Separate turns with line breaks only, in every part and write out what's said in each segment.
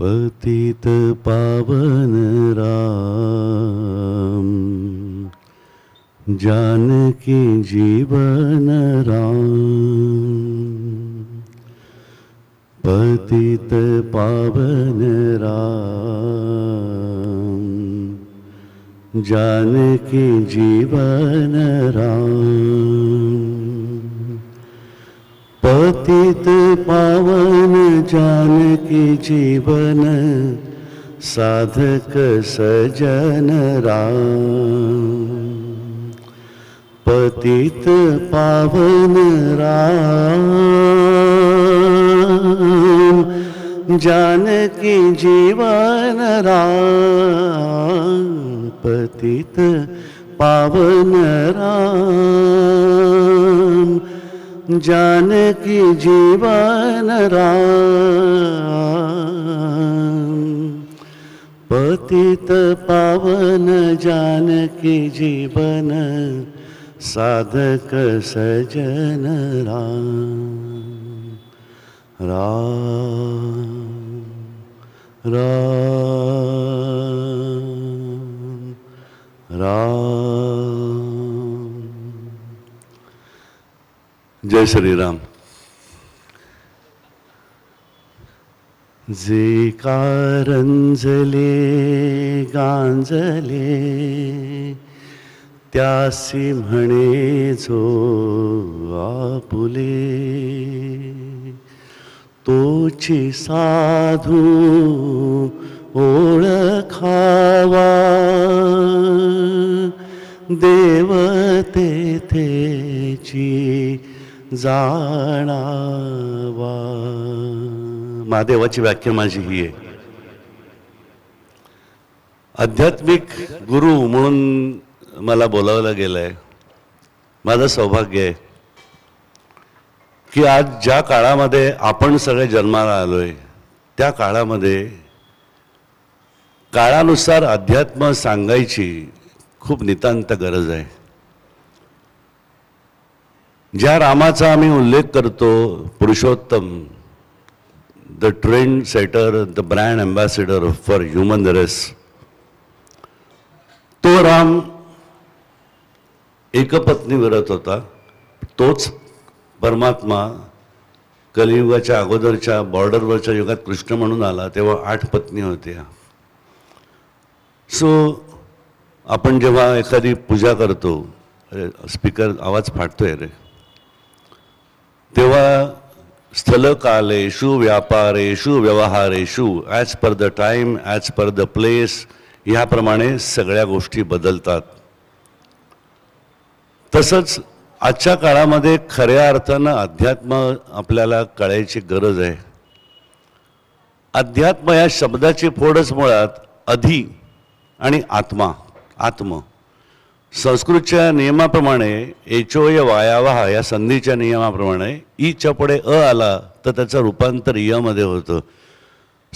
पतित पावन राम जानकी जीवन राम पतित पावन राम जानकी जीवन राम पतित पावन जानकी साधक सजन राम पतित पावन राम जानकी जीवन राम पतित पावन राम जानकी जीवन रा पतित पावन जानकी जीवन साधक सजन रा रा रा जय श्रीराम जे कारंजले गांजले त्यासी म्हणे जो आपुले तोची साधू ओळखावा देव तेथेची जाणावा
महादेवाची व्याख्या माझी ही आहे आध्यात्मिक गुरु म्हणून मला बोलावलं गेलं आहे माझं सौभाग्य आहे की आज ज्या काळामध्ये आपण सगळे जन्माला आलो आहे त्या काळामध्ये काळानुसार अध्यात्म सांगायची खूप नितांत गरज आहे ज्या रामाचा आम्ही उल्लेख करतो Purushottam the trend setter the brand ambassador for human race तो राम एकपत्नी विरत होता तोच परमात्मा कलियुगाच्या अगोदरच्या बॉर्डरवरच्या युगात कृष्ण म्हणून आला तेव्हा आठ पत्नी होत्या सो आपण जेव्हा एखादी पूजा करतो अरे स्पीकर आवाज फाटतोय रे तेव्हा स्थल कालेषु व्यापारेषु व्यवहारेषु as per the time as per the place ह्याप्रमाणे सगळ्या गोष्टी बदलतात तसंच आजच्या काळामध्ये खऱ्या अर्थानं अध्यात्म आपल्याला कळायची गरज आहे अध्यात्म या शब्दाची फोडच मुळात अधि आणि आत्मा आत्म संस्कृतच्या नियमाप्रमाणे एचोय वायावाहा या संधीच्या नियमाप्रमाणे ईच्या पुढे अ आला तर त्याचं रूपांतर य मध्ये होतं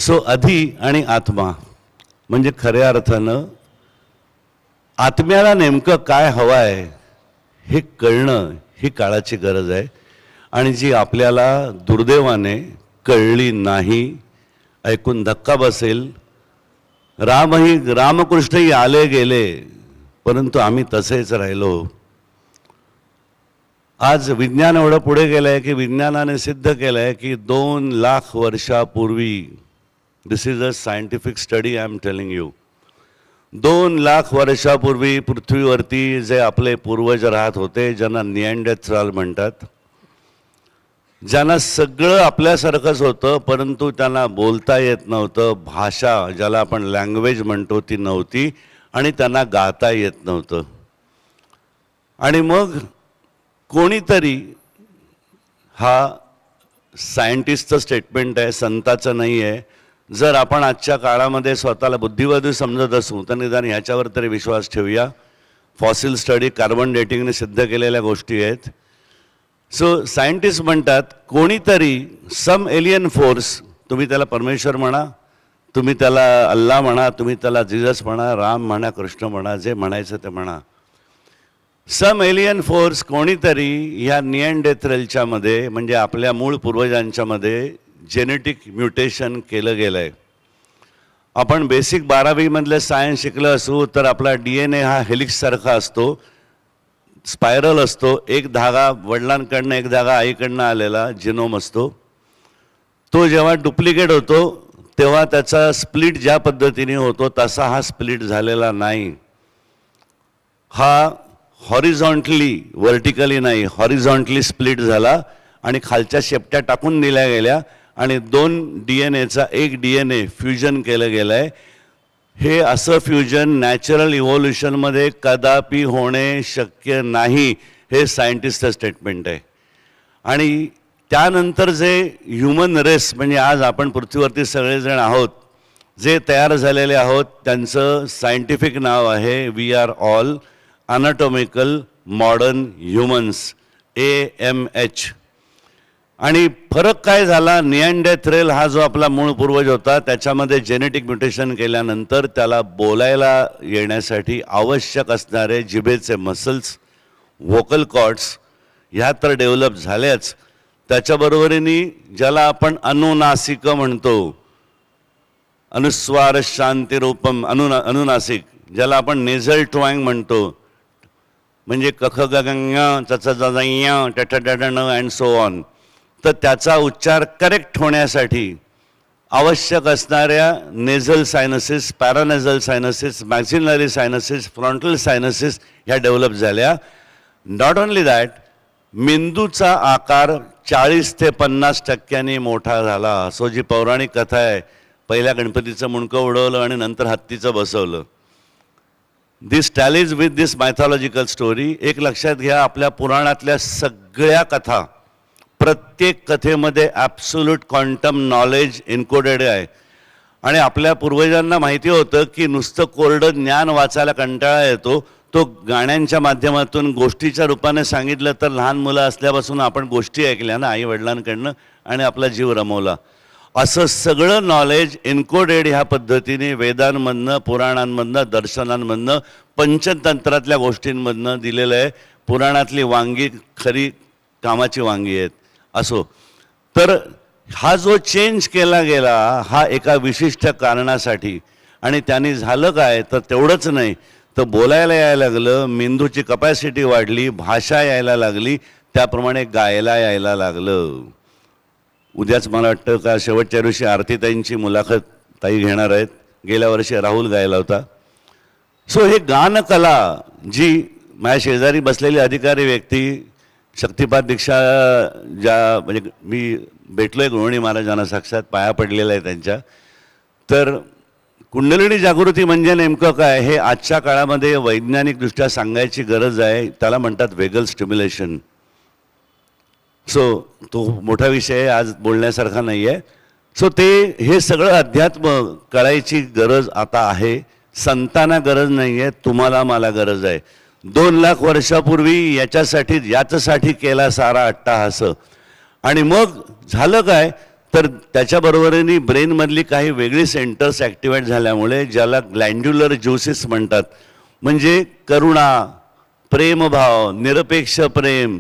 सो अधि आणि आत्मा म्हणजे खऱ्या अर्थानं आत्म्याला नेमकं काय हवं आहे हे कळणं ही काळाची गरज आहे आणि जी आपल्याला दुर्दैवाने कळली नाही ऐकून धक्का बसेल रामही रामकृष्णही आले गेले परंतु आम्ही तसेच राहिलो आज विज्ञान एवढं पुढे गेलं आहे की विज्ञानाने सिद्ध केलं आहे की दोन लाख वर्षापूर्वी this is a scientific study I am telling you दोन लाख वर्षापूर्वी पृथ्वीवरती जे आपले पूर्वज राहत होते ज्यांना नियंडेत्राल म्हणतात ज्यांना सगळं आपल्यासारखंच होतं परंतु त्यांना बोलता येत नव्हतं भाषा ज्याला आपण लँग्वेज म्हणतो ती नव्हती आणि त्यांना गाता येत नव्हतं आणि मग कोणीतरी हा सायंटिस्टचं स्टेटमेंट आहे संताचं नाही आहे जर आपण आजच्या काळामध्ये स्वतःला बुद्धिवादी समजत असू तर निदान ह्याच्यावर तरी विश्वास ठेवूया फॉसिल स्टडी कार्बन डेटिंगने सिद्ध केलेल्या गोष्टी आहेत सो सायंटिस्ट म्हणतात कोणीतरी सम एलियन फोर्स तुम्ही त्याला परमेश्वर म्हणा तुम्ही त्याला अल्ला म्हणा तुम्ही त्याला जिजस म्हणा राम म्हणा कृष्ण म्हणा जे म्हणायचं ते म्हणा सम एलियन फोर्स कोणीतरी ह्या नियन मध्ये म्हणजे आपल्या मूळ पूर्वजांच्यामध्ये जेनेटिक म्युटेशन केलं गेलं आहे आपण बेसिक बारावीमधलं सायन्स शिकलं असू तर आपला डी एन ए हा हेलिक्ससारखा असतो स्पायरल असतो एक धागा वडिलांकडनं एक धागा आईकडनं आलेला जिनोम असतो तो जेव्हा डुप्लिकेट होतो तेव्हा त्याचा स्प्लिट ज्या पद्धतीने होतो तसा हा स्प्लिट झालेला नाही हा हॉरिझॉन्टली व्हर्टिकली नाही हॉरिझॉन्टली स्प्लिट झाला आणि खालच्या शेपट्या टाकून दिल्या गेल्या आणि दोन डी एन एचा एक डी एन ए फ्युजन केलं गेलं आहे हे असं फ्युजन नॅचरल इव्होल्युशनमध्ये कदापि होणे शक्य नाही हे सायंटिस्टचं स्टेटमेंट आहे आणि त्यानंतर जे ह्युमन रेस म्हणजे आज आपण पृथ्वीवरती सगळेजण आहोत जे तयार झालेले आहोत त्यांचं सायंटिफिक नाव आहे we are all anatomical modern humans A M H आणि फरक काय झाला नियंडेथ्रेल हा जो आपला मूळ पूर्वज होता त्याच्यामध्ये जेनेटिक म्युटेशन केल्यानंतर त्याला बोलायला येण्यासाठी आवश्यक असणारे जिभेचे मसल्स व्होकल कॉर्ड्स ह्या तर डेव्हलप झाल्याच त्याच्याबरोबरीने ज्याला आपण अनुनासिक म्हणतो अनुस्वार शांतिरूपम अनुना अनुनासिक ज्याला आपण नेझल ट्रॉइंग म्हणतो म्हणजे कख गगंग न अँड सो ऑन तर त्याचा उच्चार करेक्ट होण्यासाठी आवश्यक असणाऱ्या नेझल सायनसिस पॅरानेझल सायनसिस मॅक्झिनरी सायनसिस फ्रॉन्टल सायनसिस ह्या डेव्हलप झाल्या नॉट ओनली दॅट मेंदूचा आकार चाळीस ते पन्नास टक्क्यांनी मोठा झाला असो जी पौराणिक कथा आहे पहिल्या गणपतीचं मुंडकं उडवलं आणि नंतर हत्तीचं बसवलं this tallies with this mythological story एक लक्षात घ्या आपल्या पुराणातल्या सगळ्या कथा प्रत्येक कथेमध्ये ॲप्सुल्यूट क्वांटम नॉलेज इन्कोडेड आहे आणि आपल्या पूर्वजांना माहिती होतं की नुसतं कोरडं ज्ञान वाचायला कंटाळा येतो तो गाण्यांच्या माध्यमातून गोष्टीच्या रूपाने सांगितलं तर लहान मुलं असल्यापासून आपण गोष्टी ऐकल्या ना आई वडिलांकडनं आणि आपला जीव रमवला असं सगळं नॉलेज इन्कोडेड ह्या पद्धतीने वेदांमधनं पुराणांमधनं दर्शनांमधनं पंचतंत्रातल्या गोष्टींमधनं दिलेलं आहे पुराणातली वांगी खरी कामाची वांगी आहेत असो तर हा जो चेंज केला गेला हा एका विशिष्ट कारणासाठी आणि त्यांनी झालं काय तर तेवढंच नाही तर बोलायला यायला लागलं मेंदूची कपॅसिटी वाढली भाषा यायला लागली त्याप्रमाणे गायला यायला लागलं उद्याच मला वाटतं का शेवटच्या दिवशी आरतीताईंची मुलाखत ताई घेणार आहेत गेल्या वर्षी राहुल गायला होता सो हे गानकला जी माझ्या शेजारी बसलेली अधिकारी व्यक्ती शक्तिपाद दीक्षा ज्या म्हणजे मी भेटलो आहे गृहिणी महाराजांना साक्षात पाया पडलेला आहे त्यांच्या तर कुंडलिनी जागृती म्हणजे नेमकं काय हे आजच्या काळामध्ये वैज्ञानिकदृष्ट्या सांगायची गरज आहे त्याला म्हणतात वेगल स्टिम्युलेशन सो तो मोठा विषय आज बोलण्यासारखा नाही आहे सो ते हे सगळं अध्यात्म करायची गरज आता आहे संतांना गरज नाही आहे तुम्हाला मला गरज आहे दोन लाख वर्षापूर्वी याच्यासाठी याच्यासाठी केला सारा अट्टाहास आणि मग झालं काय तर त्याच्याबरोबरीने ब्रेनमधली काही वेगळी सेंटर्स ॲक्टिवेट झाल्यामुळे ज्याला ग्लँड्युलर ज्युसेस म्हणतात म्हणजे करुणा प्रेमभाव निरपेक्ष प्रेम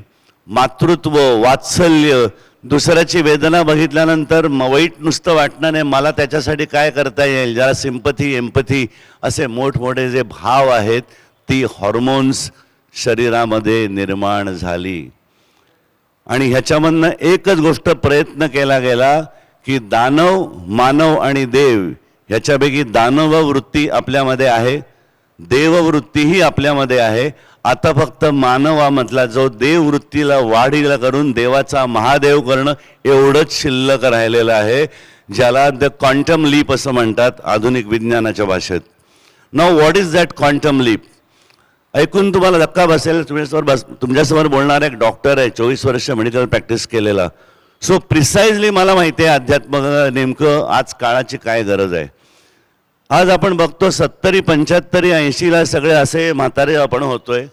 मातृत्व वात्सल्य दुसऱ्याची वेदना बघितल्यानंतर म वाईट नुसतं वाटणं नाही मला त्याच्यासाठी काय करता येईल ज्याला सिंपथी एम्पथी असे मोठमोठे जे भाव आहेत ती हॉर्मोन्स शरीरामध्ये निर्माण झाली आणि ह्याच्यामधनं एकच गोष्ट प्रयत्न केला गेला की दानव मानव आणि देव ह्याच्यापैकी दानव वृत्ती आपल्यामध्ये आहे देववृत्तीही आपल्यामध्ये आहे आता फक्त मानवामधला जो देववृत्तीला वाढीला करून देवाचा महादेव करणं एवढंच शिल्लक राहिलेलं आहे ज्याला द क्वांटम लीप असं म्हणतात आधुनिक विज्ञानाच्या भाषेत नाव what is that quantum leap ऐकून तुम्हाला धक्का बसेल तुमच्यासमोर बस तुमच्यासमोर बोलणारा एक डॉक्टर आहे चोवीस वर्ष मेडिकल प्रॅक्टिस केलेला सो प्रिसाइजली मला माहिती आहे अध्यात्म नेमकं आज काळाची काय गरज आहे आज आपण बघतो सत्तरी पंच्याहत्तरी ऐंशीला सगळे असे म्हातारे आपण होतोय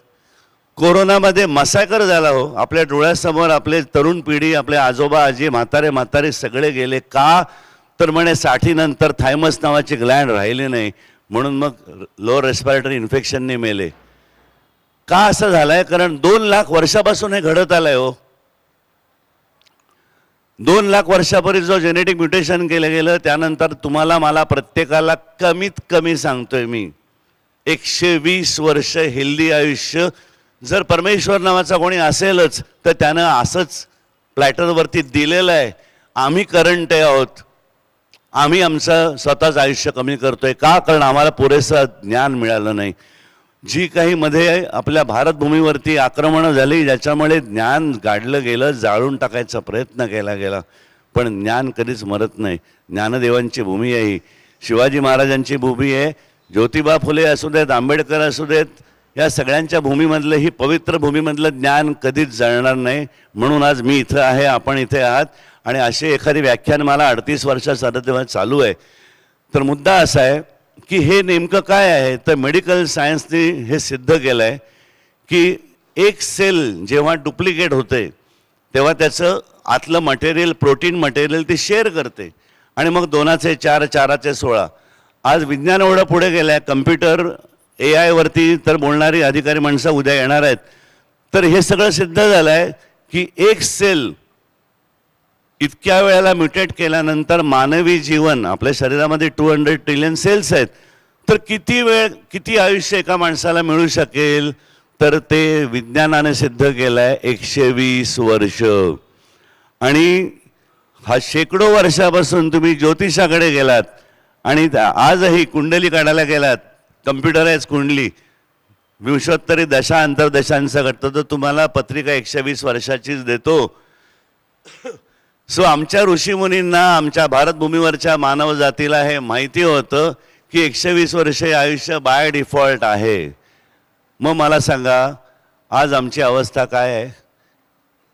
कोरोनामध्ये मसाकर झाला हो आपल्या डोळ्यासमोर आपले तरुण पिढी आपले आजोबा आजी म्हातारे म्हातारे सगळे गेले का तर म्हणे साठीनंतर थायमस नावाची ग्लँड राहिली नाही म्हणून मग लो रेस्पिरेटरी इन्फेक्शनने मेले का असं झालंय कारण दोन लाख वर्षापासून हे घडत आलंय हो दोन लाख वर्षापूर्वी जो जेनेटिक म्युटेशन केलं गेलं त्यानंतर तुम्हाला मला प्रत्येकाला कमीत कमी सांगतोय मी एकशे वीस वर्ष हेल्दी आयुष्य जर परमेश्वर नावाचा कोणी असेलच तर त्यानं असंच प्लॅटरवरती दिलेलं आहे आम्ही करंट आहोत आम्ही आमचं स्वतःच आयुष्य कमी करतोय का कारण आम्हाला पुरेसं ज्ञान मिळालं नाही जी काही मध्ये आपल्या भारतभूमीवरती आक्रमणं झाली ज्याच्यामुळे ज्ञान गाडलं गेलं जाळून टाकायचा प्रयत्न केला गेला पण ज्ञान कधीच मरत नाही ज्ञानदेवांची भूमी आहे ही शिवाजी महाराजांची भूमी आहे ज्योतिबा फुले असू देत आंबेडकर असू देत या सगळ्यांच्या भूमीमधलं ही पवित्र भूमीमधलं ज्ञान कधीच जळणार नाही म्हणून आज मी इथं आहे आपण इथे आहात आणि असे एखादी व्याख्यान मला अडतीस वर्षात तेव्हा चालू आहे तर मुद्दा असा आहे की हे नेमकं काय आहे तर मेडिकल सायन्सने हे सिद्ध केलं आहे की एक सेल जेव्हा डुप्लिकेट होते तेव्हा त्याचं आतलं मटेरियल प्रोटीन मटेरियल ते शेअर करते आणि मग दोनाचे चार चाराचे सोळा आज विज्ञान एवढं पुढे गेलं आहे कम्प्युटर ए आयवरती तर बोलणारी अधिकारी माणसं उद्या येणार आहेत तर हे सगळं सिद्ध झालं आहे की एक सेल इतक्या वेळेला म्युटेट केल्यानंतर मानवी जीवन आपल्या शरीरामध्ये टू हंड्रेड ट्रिलियन सेल्स आहेत तर किती वेळ किती आयुष्य एका माणसाला मिळू शकेल तर ते विज्ञानाने सिद्ध केलं आहे एकशे वीस वर्ष आणि हा शेकडो वर्षापासून तुम्ही ज्योतिषाकडे गेलात आणि आजही कुंडली काढायला गेलात कम्प्युटरायज कुंडली विंशोत्तरी दशा अंतर्दशांचा घटतो तर तुम्हाला पत्रिका एकशे वीस वर्षाचीच देतो सो आमच्या ऋषीमुनींना आमच्या भारतभूमीवरच्या मानव जातीला हे माहिती होतं की एकशे वीस वर्षे आयुष्य बाय डिफॉल्ट आहे मग मला सांगा आज आमची अवस्था काय आहे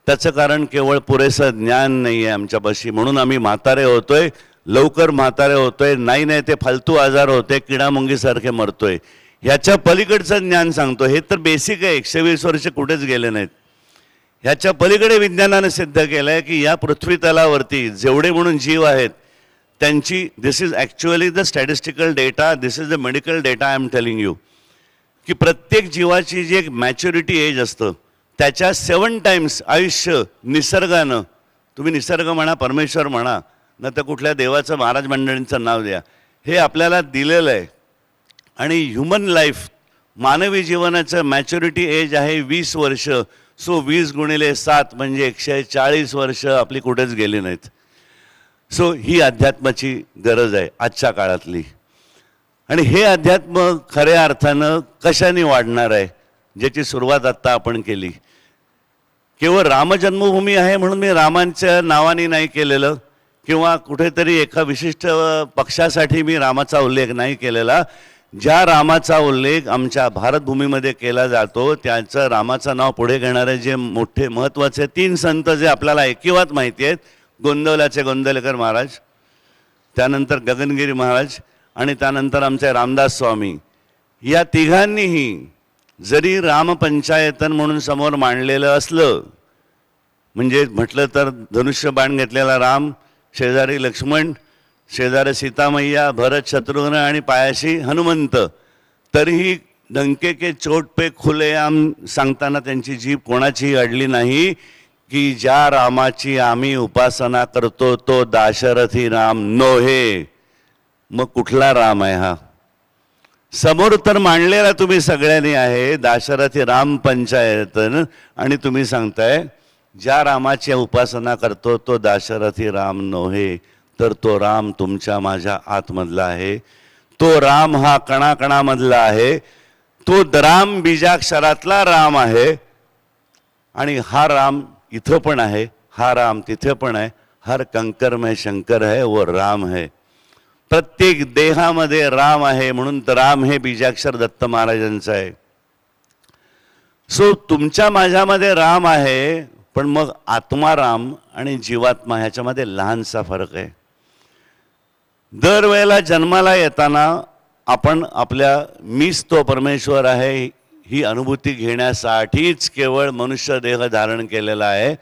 त्याचं कारण केवळ पुरेसं ज्ञान नाही आहे आमच्यापाशी म्हणून आम्ही म्हातारे होतोय लवकर म्हातारे होतोय नाही नाही ते फालतू आजार होते किडामुंगीसारखे मरतोय ह्याच्या पलीकडचं ज्ञान सांगतो हे तर बेसिक आहे एकशे वीस वर्ष कुठेच गेले नाहीत ह्याच्या पलीकडे विज्ञानानं सिद्ध केलं आहे की या पृथ्वी तलावरती जेवढे म्हणून जीव आहेत त्यांची this is actually the statistical data this is the medical data I am telling you की प्रत्येक जीवाची जी एक मॅच्युरिटी एज असतं त्याच्या सेवन टाईम्स आयुष्य निसर्गानं तुम्ही निसर्ग म्हणा परमेश्वर म्हणा न तर कुठल्या देवाचं महाराज मंडळींचं नाव द्या हे आपल्याला दिलेलं आहे आणि ह्युमन लाईफ मानवी जीवनाचं मॅच्युरिटी एज आहे वीस वर्ष सो वीस गुणिले सात म्हणजे एकशे चाळीस वर्ष आपली कुठेच गेली नाहीत सो ही अध्यात्माची गरज आहे आजच्या काळातली आणि हे अध्यात्म खऱ्या अर्थानं कशाने वाढणार आहे ज्याची सुरुवात आत्ता आपण केली केवळ रामजन्मभूमी आहे म्हणून मी रामांच्या नावाने नाही केलेलं किंवा कुठेतरी एका विशिष्ट पक्षासाठी मी रामाचा उल्लेख नाही केलेला ज्या रामाचा उल्लेख आमच्या भारतभूमीमध्ये केला जातो त्याचं रामाचं नाव पुढे घेणारे जे मोठे महत्त्वाचे तीन संत जे आपल्याला एकिवात माहिती आहेत गोंदवल्याचे गोंदवलेकर महाराज त्यानंतर गगनगिरी महाराज आणि त्यानंतर आमचे रामदास स्वामी या तिघांनीही जरी रामपंचायतन म्हणून समोर मांडलेलं असलं म्हणजे म्हटलं तर धनुष्य बाण घेतलेला राम शेजारी लक्ष्मण शेजारे सीतामय्या भरत शत्रुघ्न आणि पायाशी हनुमंत तरीही डंके के चोट पे खुलेआम सांगताना त्यांची जीभ कोणाचीही अडली नाही की ज्या रामाची आम्ही उपासना करतो तो दाशरथी राम नोहे मग कुठला राम आहे हा समोर तर मांडलेला तुम्ही सगळ्यांनी आहे दाशरथी राम पंचायत आणि तुम्ही सांगताय ज्या रामाची उपासना करतो तो दाशरथी राम नोहे तर तो राम तुमच्या माझ्या आतमधला आहे तो राम हा कणाकणामधला आहे तो राम बीजाक्षरातला राम आहे आणि हा राम इथं पण आहे हा राम तिथे पण आहे हर कंकर शंकर है व राम है प्रत्येक देहामध्ये राम आहे म्हणून राम हे बीजाक्षर दत्त महाराजांचं आहे सो तुमच्या माझ्यामध्ये राम आहे पण मग आत्माराम आणि जीवात्मा ह्याच्यामध्ये लहानसा फरक आहे दरवेळेला जन्माला येताना आपण आपल्या मीच तो परमेश्वर आहे ही अनुभूती घेण्यासाठीच केवळ मनुष्य देह धारण केलेला आहे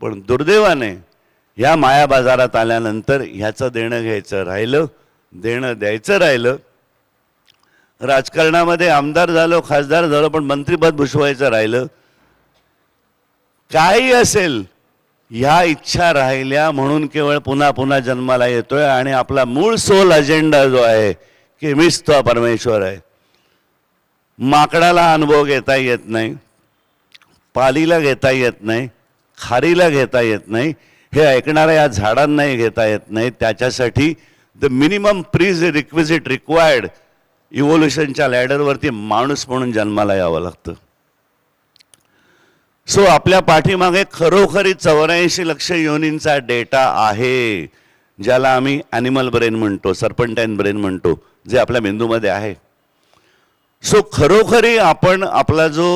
पण दुर्दैवाने ह्या माया बाजारात आल्यानंतर ह्याचं देणं घ्यायचं राहिलं देणं द्यायचं राहिलं राजकारणामध्ये आमदार झालो खासदार झालो पण मंत्रीपद भूषवायचं राहिलं काही असेल या इच्छा राहिल्या म्हणून केवळ पुन्हा पुन्हा जन्माला येतोय आणि आपला मूळ सोल अजेंडा जो आहे की मीच तो परमेश्वर आहे माकडाला अनुभव घेता येत नाही पालीला घेता येत नाही खारीला घेता येत नाही हे ऐकणाऱ्या या झाडांनाही घेता येत नाही त्याच्यासाठी the minimum prerequisite required इव्होल्युशनच्या लॅडरवरती माणूस म्हणून जन्माला यावं लागतं सो आपल्या पाठीमागे खरोखरी चौऱ्याऐंशी लक्ष योनींचा डेटा आहे ज्याला आम्ही ॲनिमल ब्रेन म्हणतो सरपंटाईन ब्रेन म्हणतो जे आपल्या मेंदूमध्ये आहे सो खरोखरी आपण आपला जो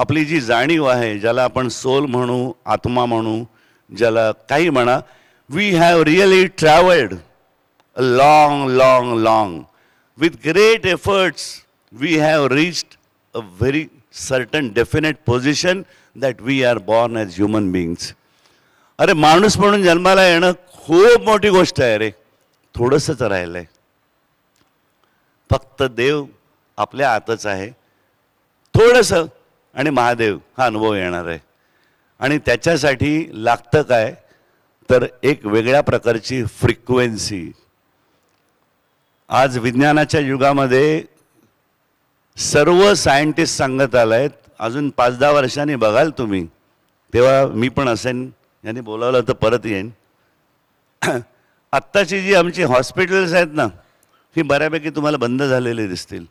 आपली जी जाणीव आहे ज्याला आपण सोल म्हणू आत्मा म्हणू ज्याला काही म्हणा we have really travelled a long long long with great efforts we have reached a very certain definite position that we are born as human beings अरे माणूस म्हणून जन्माला येणं खूप मोठी गोष्ट आहे रे थोडंसंच राहिलं आहे फक्त देव आपल्या आतच आहे थोडंसं आणि महादेव हा अनुभव येणार आहे आणि त्याच्यासाठी लागतं काय तर एक वेगळ्या प्रकारची फ्रिक्वेन्सी आज विज्ञानाच्या युगामध्ये सर्व सायंटिस्ट सांगत आहेत अजून पाच दहा वर्षांनी बघाल तुम्ही तेव्हा मी पण असेन यांनी बोलावलं तर परत येईन आत्ताची जी आमची हॉस्पिटल्स आहेत ना ही बऱ्यापैकी तुम्हाला बंद झालेली दिसतील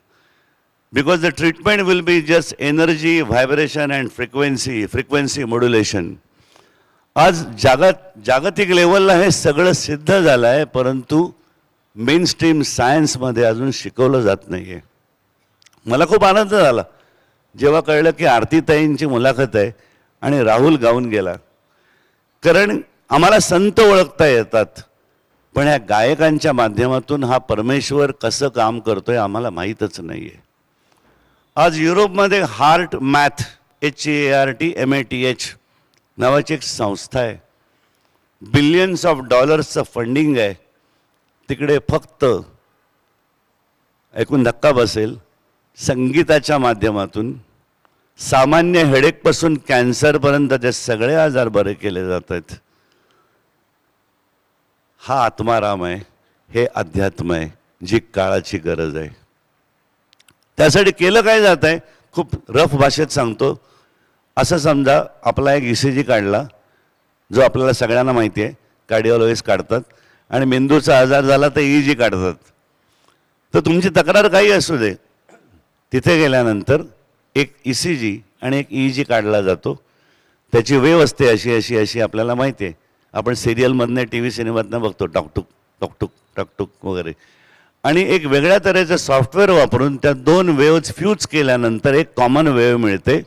because the treatment will be just energy vibration and frequency frequency modulation आज जागत जागतिक लेवलला हे सगळं सिद्ध झालं आहे परंतु मेन स्ट्रीम सायन्समध्ये अजून शिकवलं जात नाही आहे मला खूप आनंद झाला जेव्हा कळलं की आरतीताईंची मुलाखत आहे आणि राहुल गाऊन गेला कारण आम्हाला संत ओळखता येतात पण या गायकांच्या माध्यमातून हा परमेश्वर कसं काम करतोय आम्हाला माहीतच नाही आहे आज युरोपमध्ये HeartMath H A R T M A T H नावाची एक संस्था आहे बिलियन्स ऑफ डॉलर्सचं फंडिंग आहे तिकडे फक्त ऐकून धक्का बसेल संगीताच्या माध्यमातून सामान्य हेडेकपासून कॅन्सरपर्यंत ते सगळे आजार बरे केले जात आहेत हा आत्माराम आहे हे अध्यात्म आहे जी काळाची गरज आहे त्यासाठी केलं काय जात आहे खूप रफ भाषेत सांगतो असं समजा आपला एक ई जी काढला जो आपल्याला सगळ्यांना माहिती आहे कार्डिओलॉजिस्ट काढतात आणि मेंदूचा आजार झाला तर ई जी काढतात तर तुमची तक्रार काही असू दे तिथे गेल्यानंतर एक ई सी जी आणि एक ई e जी e काढला जातो त्याची वेव असते अशी अशी अशी आपल्याला माहिती आहे आपण सिरियलमधनं टी व्ही सिनेमातनं बघतो टॉकटुक टॉकटुक टॉकटुक वगैरे आणि एक वेगळ्या तऱ्हेचं सॉफ्टवेअर वापरून त्या दोन वेव्ज फ्यूज केल्यानंतर एक कॉमन वेव मिळते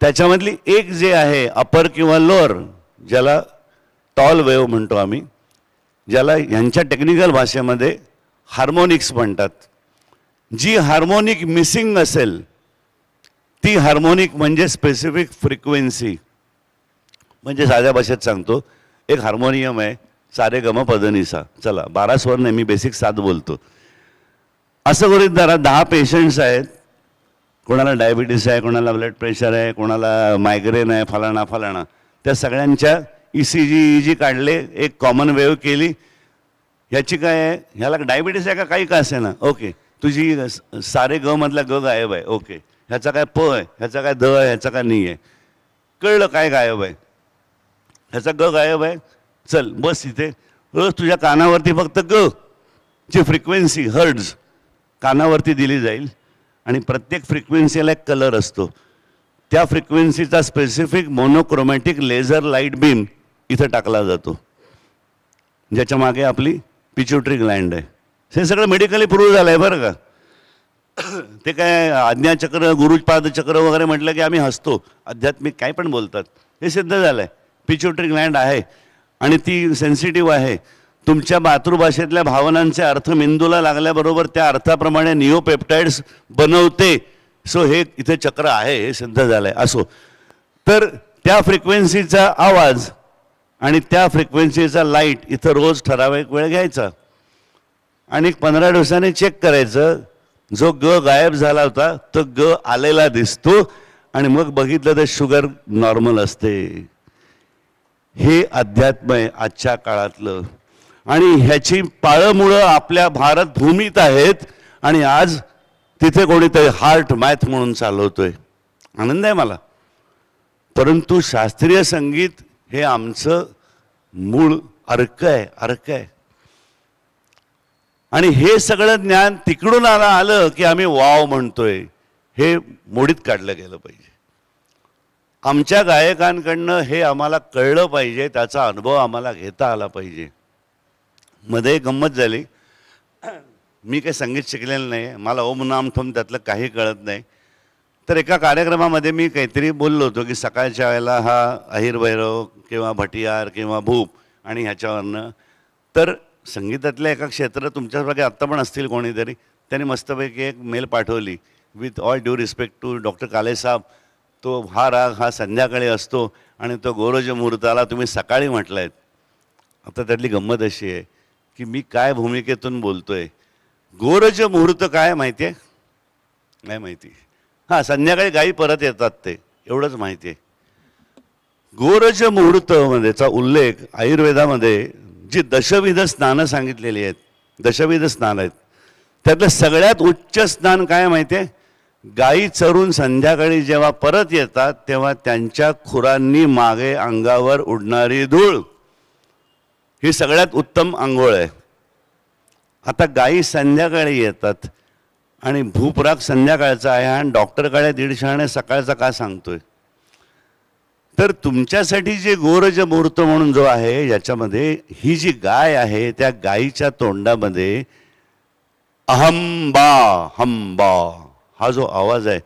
त्याच्यामधली एक जे आहे अपर किंवा लोअर ज्याला टॉल वेव म्हणतो आम्ही ज्याला ह्यांच्या टेक्निकल भाषेमध्ये हार्मोनिक्स म्हणतात जी हार्मोनिक मिसिंग असेल ती हार्मोनिक म्हणजे स्पेसिफिक फ्रिक्वेन्सी म्हणजे साध्या भाषेत सांगतो एक हार्मोनियम आहे सारे गम पदनिसा चला बारा स्वर नाही मी बेसिक सात बोलतो असं करीत जरा दहा पेशंट्स आहेत कोणाला डायबिटीस आहे कोणाला ब्लड प्रेशर आहे कोणाला मायग्रेन आहे फलाणा फलाणा त्या सगळ्यांच्या E C G E G काढले एक कॉमन वेव्ह केली ह्याची काय आहे ह्याला डायबिटीस आहे का काही का असे ना ओके तुझी सारे ग मधला ग गायब आहे ओके ह्याचा काय प आहे ह्याचा काय द आहे ह्याचा काय नाही आहे कळलं काय गायब आहे ह्याचा ग गायब आहे चल बस इथे रोज तुझ्या कानावरती फक्त ग ची फ्रिक्वेन्सी हर्ड्स कानावरती दिली जाईल आणि प्रत्येक फ्रिक्वेन्सीला एक कलर असतो त्या फ्रिक्वेन्सीचा specific monochromatic laser light beam इथं टाकला जातो ज्याच्या मागे आपली पिच्युट्री ग्लँड आहे हे सगळं मेडिकली प्रूव्ह झालं आहे बरं का ते काय आज्ञाचक्र चक्र वगैरे म्हटलं की आम्ही हसतो आध्यात्मिक काय पण बोलतात हे सिद्ध झालं आहे पिच्युट्री ग्लँड आहे आणि ती सेन्सिटिव्ह आहे तुमच्या मातृभाषेतल्या भावनांचे अर्थ मेंदूला लागल्याबरोबर त्या अर्थाप्रमाणे निओपेप्टाइड्स बनवते सो हे इथे चक्र आहे हे सिद्ध झालं आहे असो तर त्या फ्रिक्वेन्सीचा आवाज आणि त्या फ्रिक्वेन्सीचा लाईट इथं रोज ठराविक वेळ घ्यायचा आणि पंधरा दिवसांनी चेक करायचं जो ग गायब झाला होता तो ग आलेला दिसतो आणि मग बघितलं तर शुगर नॉर्मल असते हे अध्यात्म आहे आजच्या काळातलं आणि ह्याची पाळंमुळं आपल्या भारत भूमीत आहेत आणि आज तिथे कोणीतरी हार्ट मॅथ म्हणून चालवतोय आनंद आहे मला परंतु शास्त्रीय संगीत हे आमचं मूळ अर्क आहे अर्क आहे आणि हे सगळं ज्ञान तिकडून आला आलं की आम्ही वाव म्हणतोय हे मोडीत काढलं गेलं पाहिजे आमच्या गायकांकडनं हे आम्हाला कळलं पाहिजे त्याचा अनुभव आम्हाला घेता आला पाहिजे मध्ये गंमत झाली मी काही संगीत शिकलेलं नाही मला ओम नाम ठोम त्यातलं काही कळत नाही तर एका कार्यक्रमामध्ये मी काहीतरी बोललो होतो की सकाळच्या वेळेला हा अहिरभैरव किंवा भटियार किंवा भूप आणि ह्याच्यावरनं तर संगीतातल्या एका क्षेत्रात तुमच्यासारखे आत्ता पण असतील कोणीतरी त्यांनी मस्तपैकी एक मेल पाठवली with all due respect to doctor Kale साहेब तो हा राग हा संध्याकाळी असतो आणि तो गौरज मुहूर्ताला तुम्ही सकाळी म्हटलायत आता त्यातली गंमत अशी आहे की मी काय भूमिकेतून बोलतो आहे गोरज मुहूर्त काय माहिती आहे नाही माहिती हां संध्याकाळी गायी परत येतात ते एवढंच माहिती आहे गोरज मुहूर्तमध्येचा उल्लेख आयुर्वेदामध्ये जी दशविध स्नानं सांगितलेली आहेत दशविध स्नान आहेत त्यातलं सगळ्यात उच्च स्नान काय माहिती आहे गाई चरून संध्याकाळी जेव्हा परत येतात तेव्हा त्यांच्या खुरांनी मागे अंगावर उडणारी धूळ ही सगळ्यात उत्तम आंघोळ आहे आता गाई संध्याकाळी येतात आणि भूपराग संध्याकाळचा आहे आणि डॉक्टरकडे दीडशहाणे सकाळचा का सांगतोय तर तुमच्यासाठी जे गोरज मुहूर्त म्हणून जो आहे याच्यामध्ये ही जी गाय आहे त्या गायीच्या तोंडामध्ये अहंबा हंबा हा जो आवाज आहे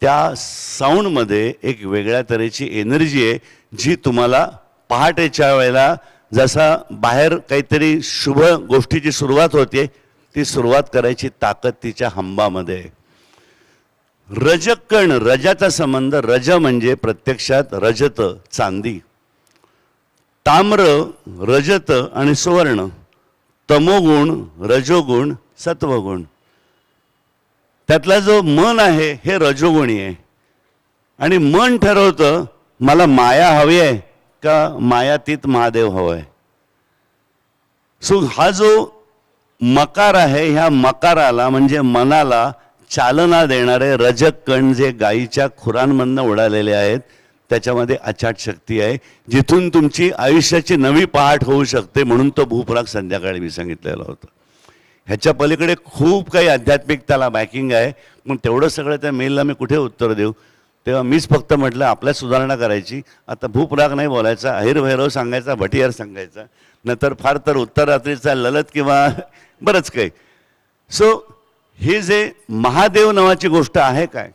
त्या साऊंडमध्ये एक वेगळ्या तऱ्हेची एनर्जी आहे जी तुम्हाला पहाटेच्या वेळेला जसा बाहेर काहीतरी शुभ गोष्टीची सुरुवात होते ती सुरुवात करायची ताकद तिच्या हंबामध्ये आहे रजकण रजाचा संबंध रज म्हणजे प्रत्यक्षात रजत चांदी ताम्र रजत आणि सुवर्ण तमोगुण रजोगुण सत्वगुण त्यातला जो मन आहे हे रजोगुणी आहे आणि मन ठरवतं मला माया हवी आहे का मायातीत महादेव हवं आहे सो हा जो मकार आहे ह्या मकाराला म्हणजे मनाला चालना देणारे रजक कण जे गायीच्या खुरांमधनं उडालेले आहेत त्याच्यामध्ये अचाट शक्ती आहे जिथून तुमची आयुष्याची नवी पहाट होऊ शकते म्हणून तो भूपराग संध्याकाळी मी सांगितलेला होता ह्याच्या पलीकडे खूप काही आध्यात्मिक त्याला बॅकिंग आहे पण तेवढं सगळं त्या मेलला मी कुठे उत्तर देऊ तेव्हा मीच फक्त म्हटलं आपल्या सुधारणा करायची आता भूपराग नाही बोलायचा अहिरभैरव सांगायचा भटियार सांगायचा नंतर फार तर उत्तर रात्रीचा ललत किंवा बरंच काही सो हे जे महादेव नावाची गोष्ट आहे काय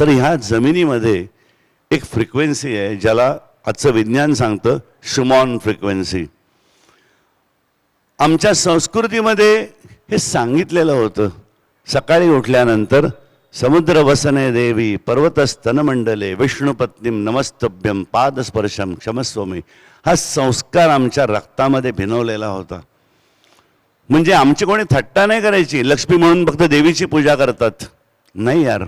तर ह्या जमिनीमध्ये एक फ्रिक्वेन्सी आहे ज्याला आजचं विज्ञान सांगतं शुमॉन फ्रिक्वेन्सी आमच्या संस्कृतीमध्ये हे सांगितलेलं होतं सकाळी उठल्यानंतर समुद्र वसने देवी पर्वतस्तनमंडले मंडले विष्णुपत्नीम नमस्तभ्यम पादस्पर्शम क्षमस्वामी हा संस्कार आमच्या रक्तामध्ये भिनवलेला होता म्हणजे आमची कोणी थट्टा नाही करायची लक्ष्मी म्हणून फक्त देवीची पूजा करतात नाही यार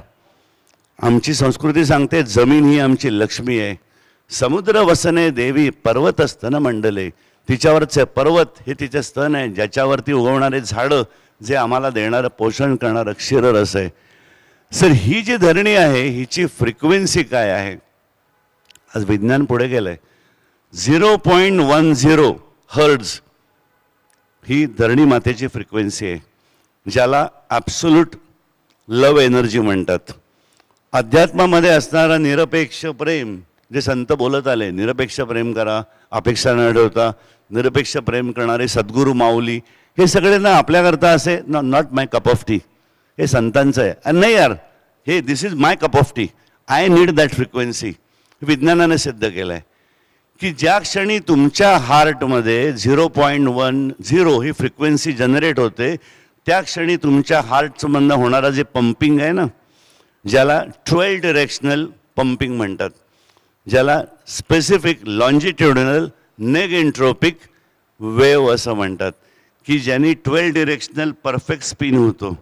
आमची संस्कृती सांगते जमीन ही आमची लक्ष्मी आहे समुद्र वसने देवी पर्वत स्तन मंडले तिच्यावरचे पर्वत हे तिचे स्तन आहे ज्याच्यावरती उगवणारे झाडं जे आम्हाला देणारं पोषण करणारं क्षीररस आहे सर ही जी धरणी आहे हिची फ्रिक्वेन्सी काय आहे आज विज्ञान पुढे गेलं आहे zero point one zero hertz ही धरणी मातेची फ्रिक्वेन्सी आहे ज्याला ॲप्सोल्यूट लव एनर्जी म्हणतात अध्यात्मामध्ये असणारा निरपेक्ष प्रेम जे संत बोलत आले निरपेक्ष प्रेम करा अपेक्षा न ठेवता निरपेक्ष प्रेम करणारे सद्गुरू माऊली हे सगळे ना आपल्याकरता असे ना not my cup of tea हे संतांचं आहे आणि नाही यार हे this is my cup of tea I need that frequency विज्ञानाने सिद्ध केलं आहे की ज्या क्षणी तुमच्या हार्टमध्ये झिरो पॉईंट वन झिरो ही फ्रिक्वेन्सी जनरेट होते त्या क्षणी तुमच्या हार्टसंबंध होणारा जे पंपिंग आहे ना ज्याला ट्वेल्व डिरेक्शनल पंपिंग म्हणतात ज्याला specific longitudinal negentropic wave असं म्हणतात की ज्यांनी ट्वेल्व डिरेक्शनल परफेक्ट स्पिन होतो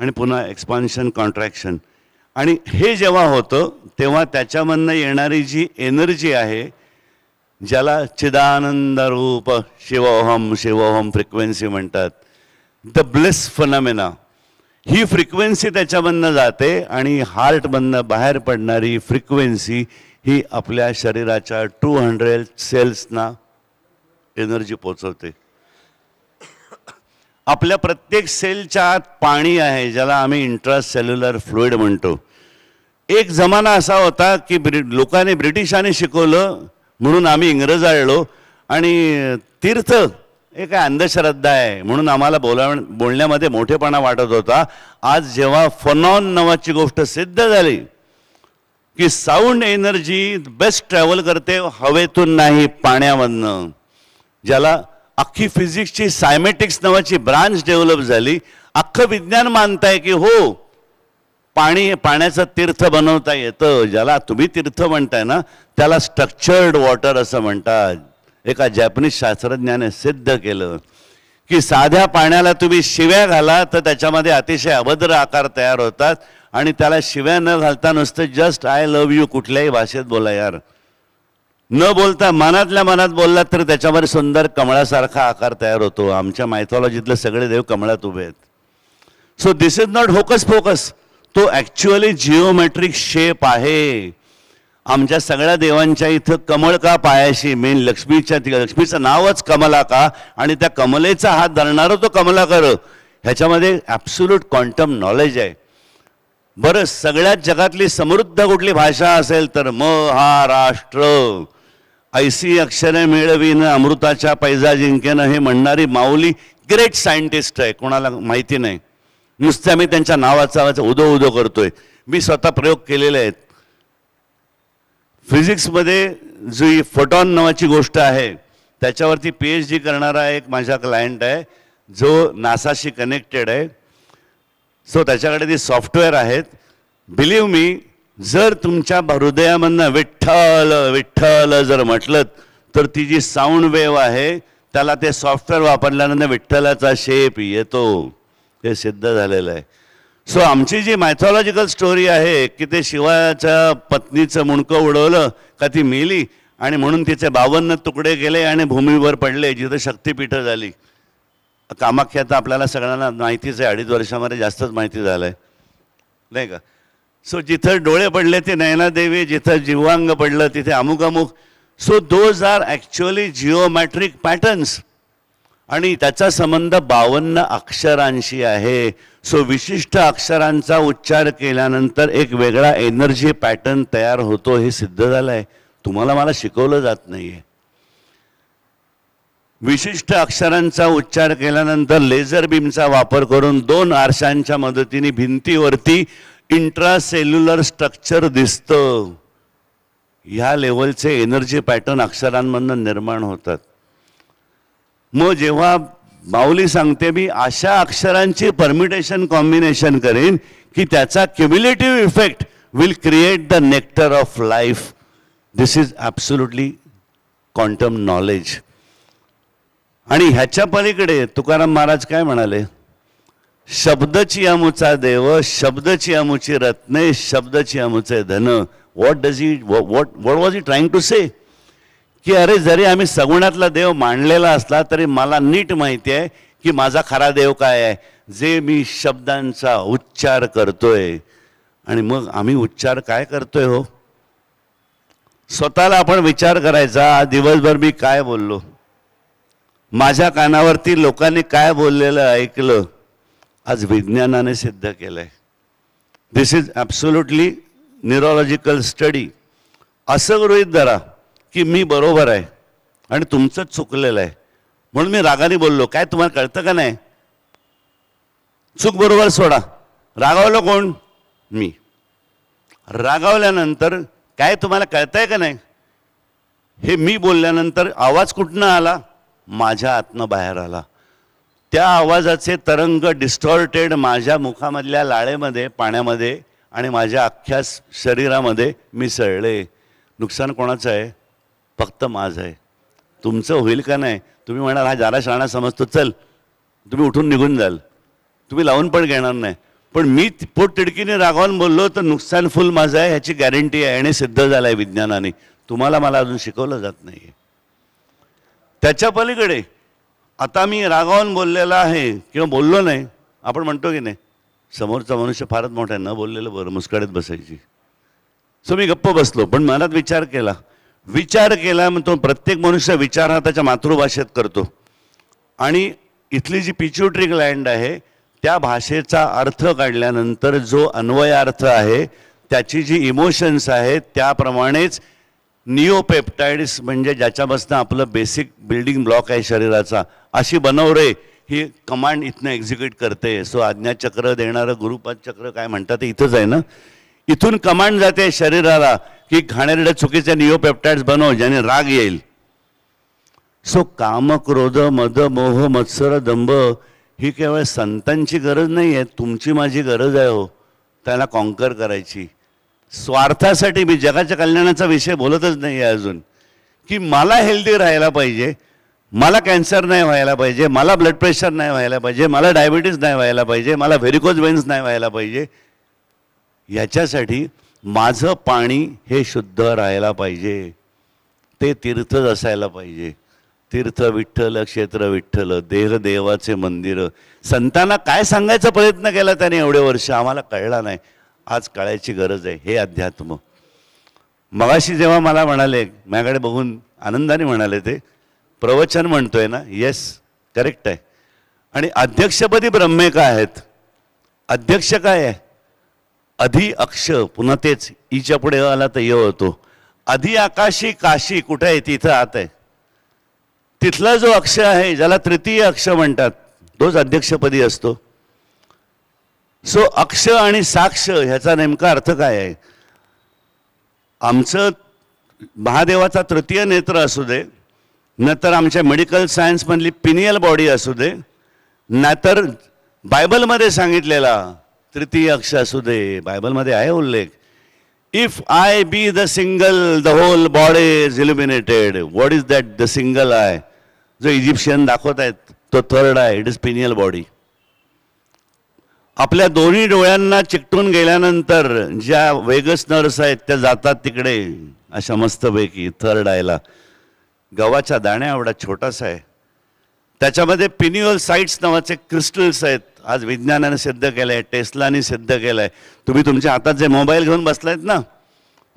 आणि पुन्हा एक्सपान्शन कॉन्ट्रॅक्शन आणि हे जेव्हा होतं तेव्हा त्याच्यामधनं येणारी जी एनर्जी आहे ज्याला चिदानंद रूप शिवोहम शिवोहम फ्रिक्वेन्सी म्हणतात द ब्लेस फनामेना ही फ्रिक्वेन्सी त्याच्यामधनं जाते आणि हार्टमधनं बाहेर पडणारी फ्रिक्वेन्सी ही आपल्या शरीराच्या टू हंड्रेड सेल्सना एनर्जी पोचवते आपल्या प्रत्येक सेलच्या आत पाणी आहे ज्याला आम्ही इंट्रासेल्युलर सेल्युलर फ्लुईड म्हणतो एक जमाना असा होता की ब्रि लोकांनी ब्रिटिशांनी शिकवलं म्हणून आम्ही इंग्रज आळलो आणि तीर्थ हे काय अंधश्रद्धा आहे म्हणून आम्हाला बोला बोलण्यामध्ये मोठेपणा वाटत होता आज जेव्हा फनॉन नावाची गोष्ट सिद्ध झाली की साऊंड एनर्जी बेस्ट ट्रॅव्हल करते हवेतून नाही पाण्यामधनं ज्याला अख्खी फिजिक्सची सायमेटिक्स नावाची ब्रांच डेव्हलप झाली अख्खं विज्ञान मानताय की हो पाणी पाण्याचं तीर्थ बनवता येतं ज्याला तुम्ही तीर्थ म्हणताय ना त्याला स्ट्रक्चर्ड वॉटर असं म्हणतात एका जॅपनीज शास्त्रज्ञाने सिद्ध केलं की साध्या पाण्याला तुम्ही शिव्या घाला तर त्याच्यामध्ये अतिशय अभद्र आकार तयार होतात आणि त्याला शिव्या न घालता नुसतं जस्ट आय लव्ह यू कुठल्याही भाषेत बोला यार न बोलता मनातल्या मनात बोललात तर त्याच्यामध्ये सुंदर कमळासारखा आकार तयार होतो आमच्या मायथॉलॉजीतले सगळे देव कमळात उभे आहेत so this is not hocus focus तो ॲक्च्युअली जिओमेट्रिक शेप आहे आमच्या सगळ्या देवांच्या इथं कमळ का पायाशी मेन लक्ष्मीच्या लक्ष्मीचं नावच कमला का आणि त्या कमलेचा हात धरणारा तो कमलाकर ह्याच्यामध्ये ॲब्सुलूट क्वांटम नॉलेज आहे बरं सगळ्यात जगातली समृद्ध कुठली भाषा असेल तर महाराष्ट्र ऐसी अक्षरे मिळवीनं अमृताच्या पैजा जिंकेनं हे म्हणणारी माऊली ग्रेट सायंटिस्ट आहे कोणाला माहिती नाही नुसते आम्ही त्यांच्या नावाचा उदो उदो करतोय मी स्वतः प्रयोग केलेले आहेत फिजिक्समध्ये जी फोटॉन नावाची गोष्ट आहे त्याच्यावरती पी एच डी करणारा एक माझा क्लायंट आहे जो नासाशी कनेक्टेड आहे सो त्याच्याकडे ती सॉफ्टवेअर आहेत बिलीव मी जर तुमच्या हृदयामधनं विठ्ठल विठ्ठल जर म्हटलं तर ती जी साऊंड वेव्ह आहे त्याला ते सॉफ्टवेअर वापरल्यानंतर विठ्ठलाचा शेप येतो हे सिद्ध झालेलं आहे सो आमची जी मायथॉलॉजिकल स्टोरी आहे की ते शिवाच्या पत्नीचं मुंडकं उडवलं का ती मेली आणि म्हणून तिचे बावन्न तुकडे गेले आणि भूमीवर पडले जिथं शक्तीपीठ झाली कामाख्या तर आपल्याला सगळ्यांना माहितीच आहे अडीच वर्षामध्ये जास्तच माहिती झालं आहे नाही का सो जिथं डोळे पडले ते नैना देवी जिथं जीवांग पडलं तिथे अमुक अमुक so those are actually geometric patterns आणि त्याचा संबंध बावन्न अक्षरांशी आहे सो विशिष्ट अक्षरांचा उच्चार केल्यानंतर एक वेगळा एनर्जी पॅटर्न तयार होतो हे सिद्ध झालं तुम्हाला मला शिकवलं जात नाही विशिष्ट अक्षरांचा उच्चार केल्यानंतर लेझर बीमचा वापर करून दोन आरशांच्या मदतीने भिंतीवरती इंट्रासेल्युलर स्ट्रक्चर दिसतं ह्या लेवलचे एनर्जी पॅटर्न अक्षरांमधनं निर्माण होतात मग जेव्हा माऊली सांगते मी अशा अक्षरांची परमिटेशन कॉम्बिनेशन करेन की त्याचा cumulative effect will create the nectar of life this is absolutely quantum knowledge आणि ह्याच्या पलीकडे तुकाराम महाराज काय म्हणाले शब्दची अमुचा देव शब्दची अमुची रत्ने शब्दची अमुचे धन what does he what what was he trying to say की अरे जरी आम्ही सगुणातला देव मांडलेला असला तरी मला नीट माहिती आहे की माझा खरा देव काय आहे जे मी शब्दांचा उच्चार करतोय आणि मग आम्ही उच्चार काय करतोय हो स्वतःला आपण विचार करायचा दिवसभर मी काय बोललो माझ्या कानावरती लोकांनी काय बोललेलं ऐकलं आज विज्ञानाने सिद्ध केलं आहे this is absolutely neurological study असं गृहित धरा की मी बरोबर आहे आणि तुमचंच चुकलेलं आहे म्हणून मी रागाने बोललो काय तुम्हाला कळतं का नाही चूक बरोबर सोडा रागावलं कोण मी रागावल्यानंतर काय तुम्हाला कळतंय का नाही हे मी बोलल्यानंतर आवाज कुठनं आला माझ्या आतनं बाहेर आला त्या आवाजाचे तरंग डिस्टॉर्टेड माझ्या मुखामधल्या लाळेमध्ये पाण्यामध्ये आणि माझ्या अख्ख्या शरीरामध्ये मिसळले नुकसान कोणाचं आहे फक्त माझं आहे तुमचं होईल का नाही तुम्ही म्हणाल हा जारा शाळा समजतो चल तुम्ही उठून निघून जाल तुम्ही लावून पण घेणार नाही पण मी पोट तिडकीने रागावून बोललो तर नुकसान फुल माझं आहे ह्याची गॅरंटी आहे आणि सिद्ध झालं आहे विज्ञानाने तुम्हाला मला अजून शिकवलं जात नाही त्याच्या पलीकडे आता मी रागावून बोललेला आहे किंवा बोललो नाही आपण म्हणतो की नाही समोरचा मनुष्य फारच मोठा आहे न बोललेलं बरं मुस्काडीत बसायची सो मी गप्प बसलो पण मनात विचार केला विचार केला मग प्रत्येक मनुष्य विचार हा त्याच्या मातृभाषेत करतो आणि इथली जी पिच्युट्रिक लँड आहे त्या भाषेचा अर्थ काढल्यानंतर जो अन्वयार्थ आहे त्याची जी इमोशन्स आहेत त्याप्रमाणेच निओपेप्टाइड्स म्हणजे ज्याच्यापासून आपलं बेसिक बिल्डिंग ब्लॉक आहे शरीराचा अशी बनव रे ही कमांड इथनं एक्झिक्यूट करते सो आज्ञाचक्र देणारं गुरुपाद चक्र काय म्हणतात ते इथंच आहे ना इथून कमांड जाते शरीराला की घाणेरड्या चुकीचे निओपेप्टाइड्स बनव ज्याने राग येईल सो काम क्रोध मद मोह मत्सर दंभ ही केवळ संतांची गरज नाही आहे तुमची माझी गरज आहे हो त्याला कॉन्कर करायची स्वार्थासाठी मी जगाच्या कल्याणाचा विषय बोलतच नाही आहे अजून की मला हेल्दी राहायला पाहिजे मला कॅन्सर नाही व्हायला पाहिजे मला ब्लड प्रेशर नाही व्हायला पाहिजे मला डायबिटीज नाही व्हायला पाहिजे मला व्हेरिकोज वेन्स नाही व्हायला पाहिजे याच्यासाठी माझं पाणी हे शुद्ध राहायला पाहिजे ते तीर्थच असायला पाहिजे तीर्थ विठ्ठल क्षेत्र विठ्ठल देह देवाचे मंदिर संतांना काय सांगायचा प्रयत्न केला त्याने एवढे वर्ष आम्हाला कळला नाही आज कळायची गरज आहे हे अध्यात्म मगाशी जेव्हा मला म्हणाले माझ्याकडे बघून आनंदाने म्हणाले ते प्रवचन म्हणतोय ना येस करेक्ट आहे आणि अध्यक्षपदी ब्रह्मे काय आहेत अध्यक्ष काय आहे अधि अक्ष पुन्हा तेच ईच्या पुढे आला तर य होतो अधि आकाशी काशी कुठे आहे तिथं आत आहे तिथला जो अक्ष आहे ज्याला तृतीय अक्ष म्हणतात तोच अध्यक्षपदी असतो सो अक्ष आणि साक्ष ह्याचा नेमका अर्थ काय आहे आमचं महादेवाचा तृतीय नेत्र असू दे नंतर आमच्या मेडिकल सायन्समधली पिनियल बॉडी असू दे नाहीतर बायबलमध्ये सांगितलेला तृतीय अक्ष असू दे बायबलमध्ये आहे उल्लेख if eye be the single the whole body is illuminated what is that the single eye जो इजिप्शियन दाखवत आहेत तो थर्ड आहे इट इज पिनियल बॉडी आपल्या दोन्ही डोळ्यांना चिकटून गेल्यानंतर ज्या वेगस नर्स आहेत त्या जातात तिकडे अशा मस्तपैकी थर्ड आयला गव्हाच्या दाण्या एवढा छोटासा आहे त्याच्यामध्ये पिन्युअल साईट्स नावाचे क्रिस्टल्स आहेत आज विज्ञानाने सिद्ध केलं आहे टेस्लाने सिद्ध केलं आहे तुम्ही तुमच्या हातात जे मोबाईल घेऊन बसलायत ना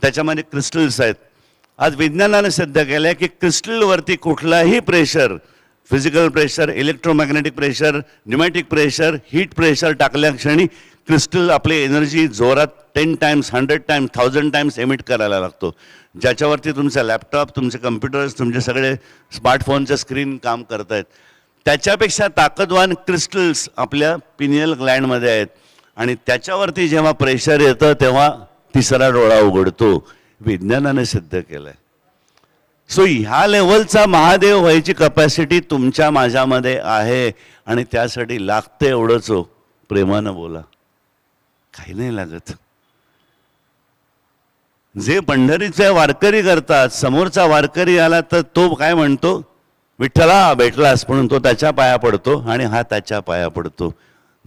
त्याच्यामध्ये क्रिस्टल्स आहेत आज विज्ञानाने सिद्ध केलं की क्रिस्टलवरती कुठलाही pressure physical pressure electromagnetic pressure pneumatic pressure heat pressure टाकल्या क्षणी क्रिस्टल आपली एनर्जी जोरात ten times hundred times thousand times emit करायला लागतो ज्याच्यावरती तुमचा लॅपटॉप तुमचे कम्प्युटर्स तुमचे सगळे स्मार्टफोनचे स्क्रीन काम करत आहेत त्याच्यापेक्षा ताकदवान क्रिस्टल्स आपल्या पिनियल ग्लँडमध्ये आहेत आणि त्याच्यावरती जेव्हा प्रेशर येतं तेव्हा तिसरा डोळा उघडतो विज्ञानाने सिद्ध केलं आहे सो ह्या लेवलचा महादेव व्हायची कपॅसिटी तुमच्या माझ्यामध्ये आहे आणि त्यासाठी लागते एवढंच हो प्रेमानं बोला काही नाही लागत जे पंढरीचे वारकरी करतात समोरचा वारकरी आला तर तो काय म्हणतो विठ्ठला भेटलास म्हणून तो त्याच्या पाया पडतो आणि हा त्याच्या पाया पडतो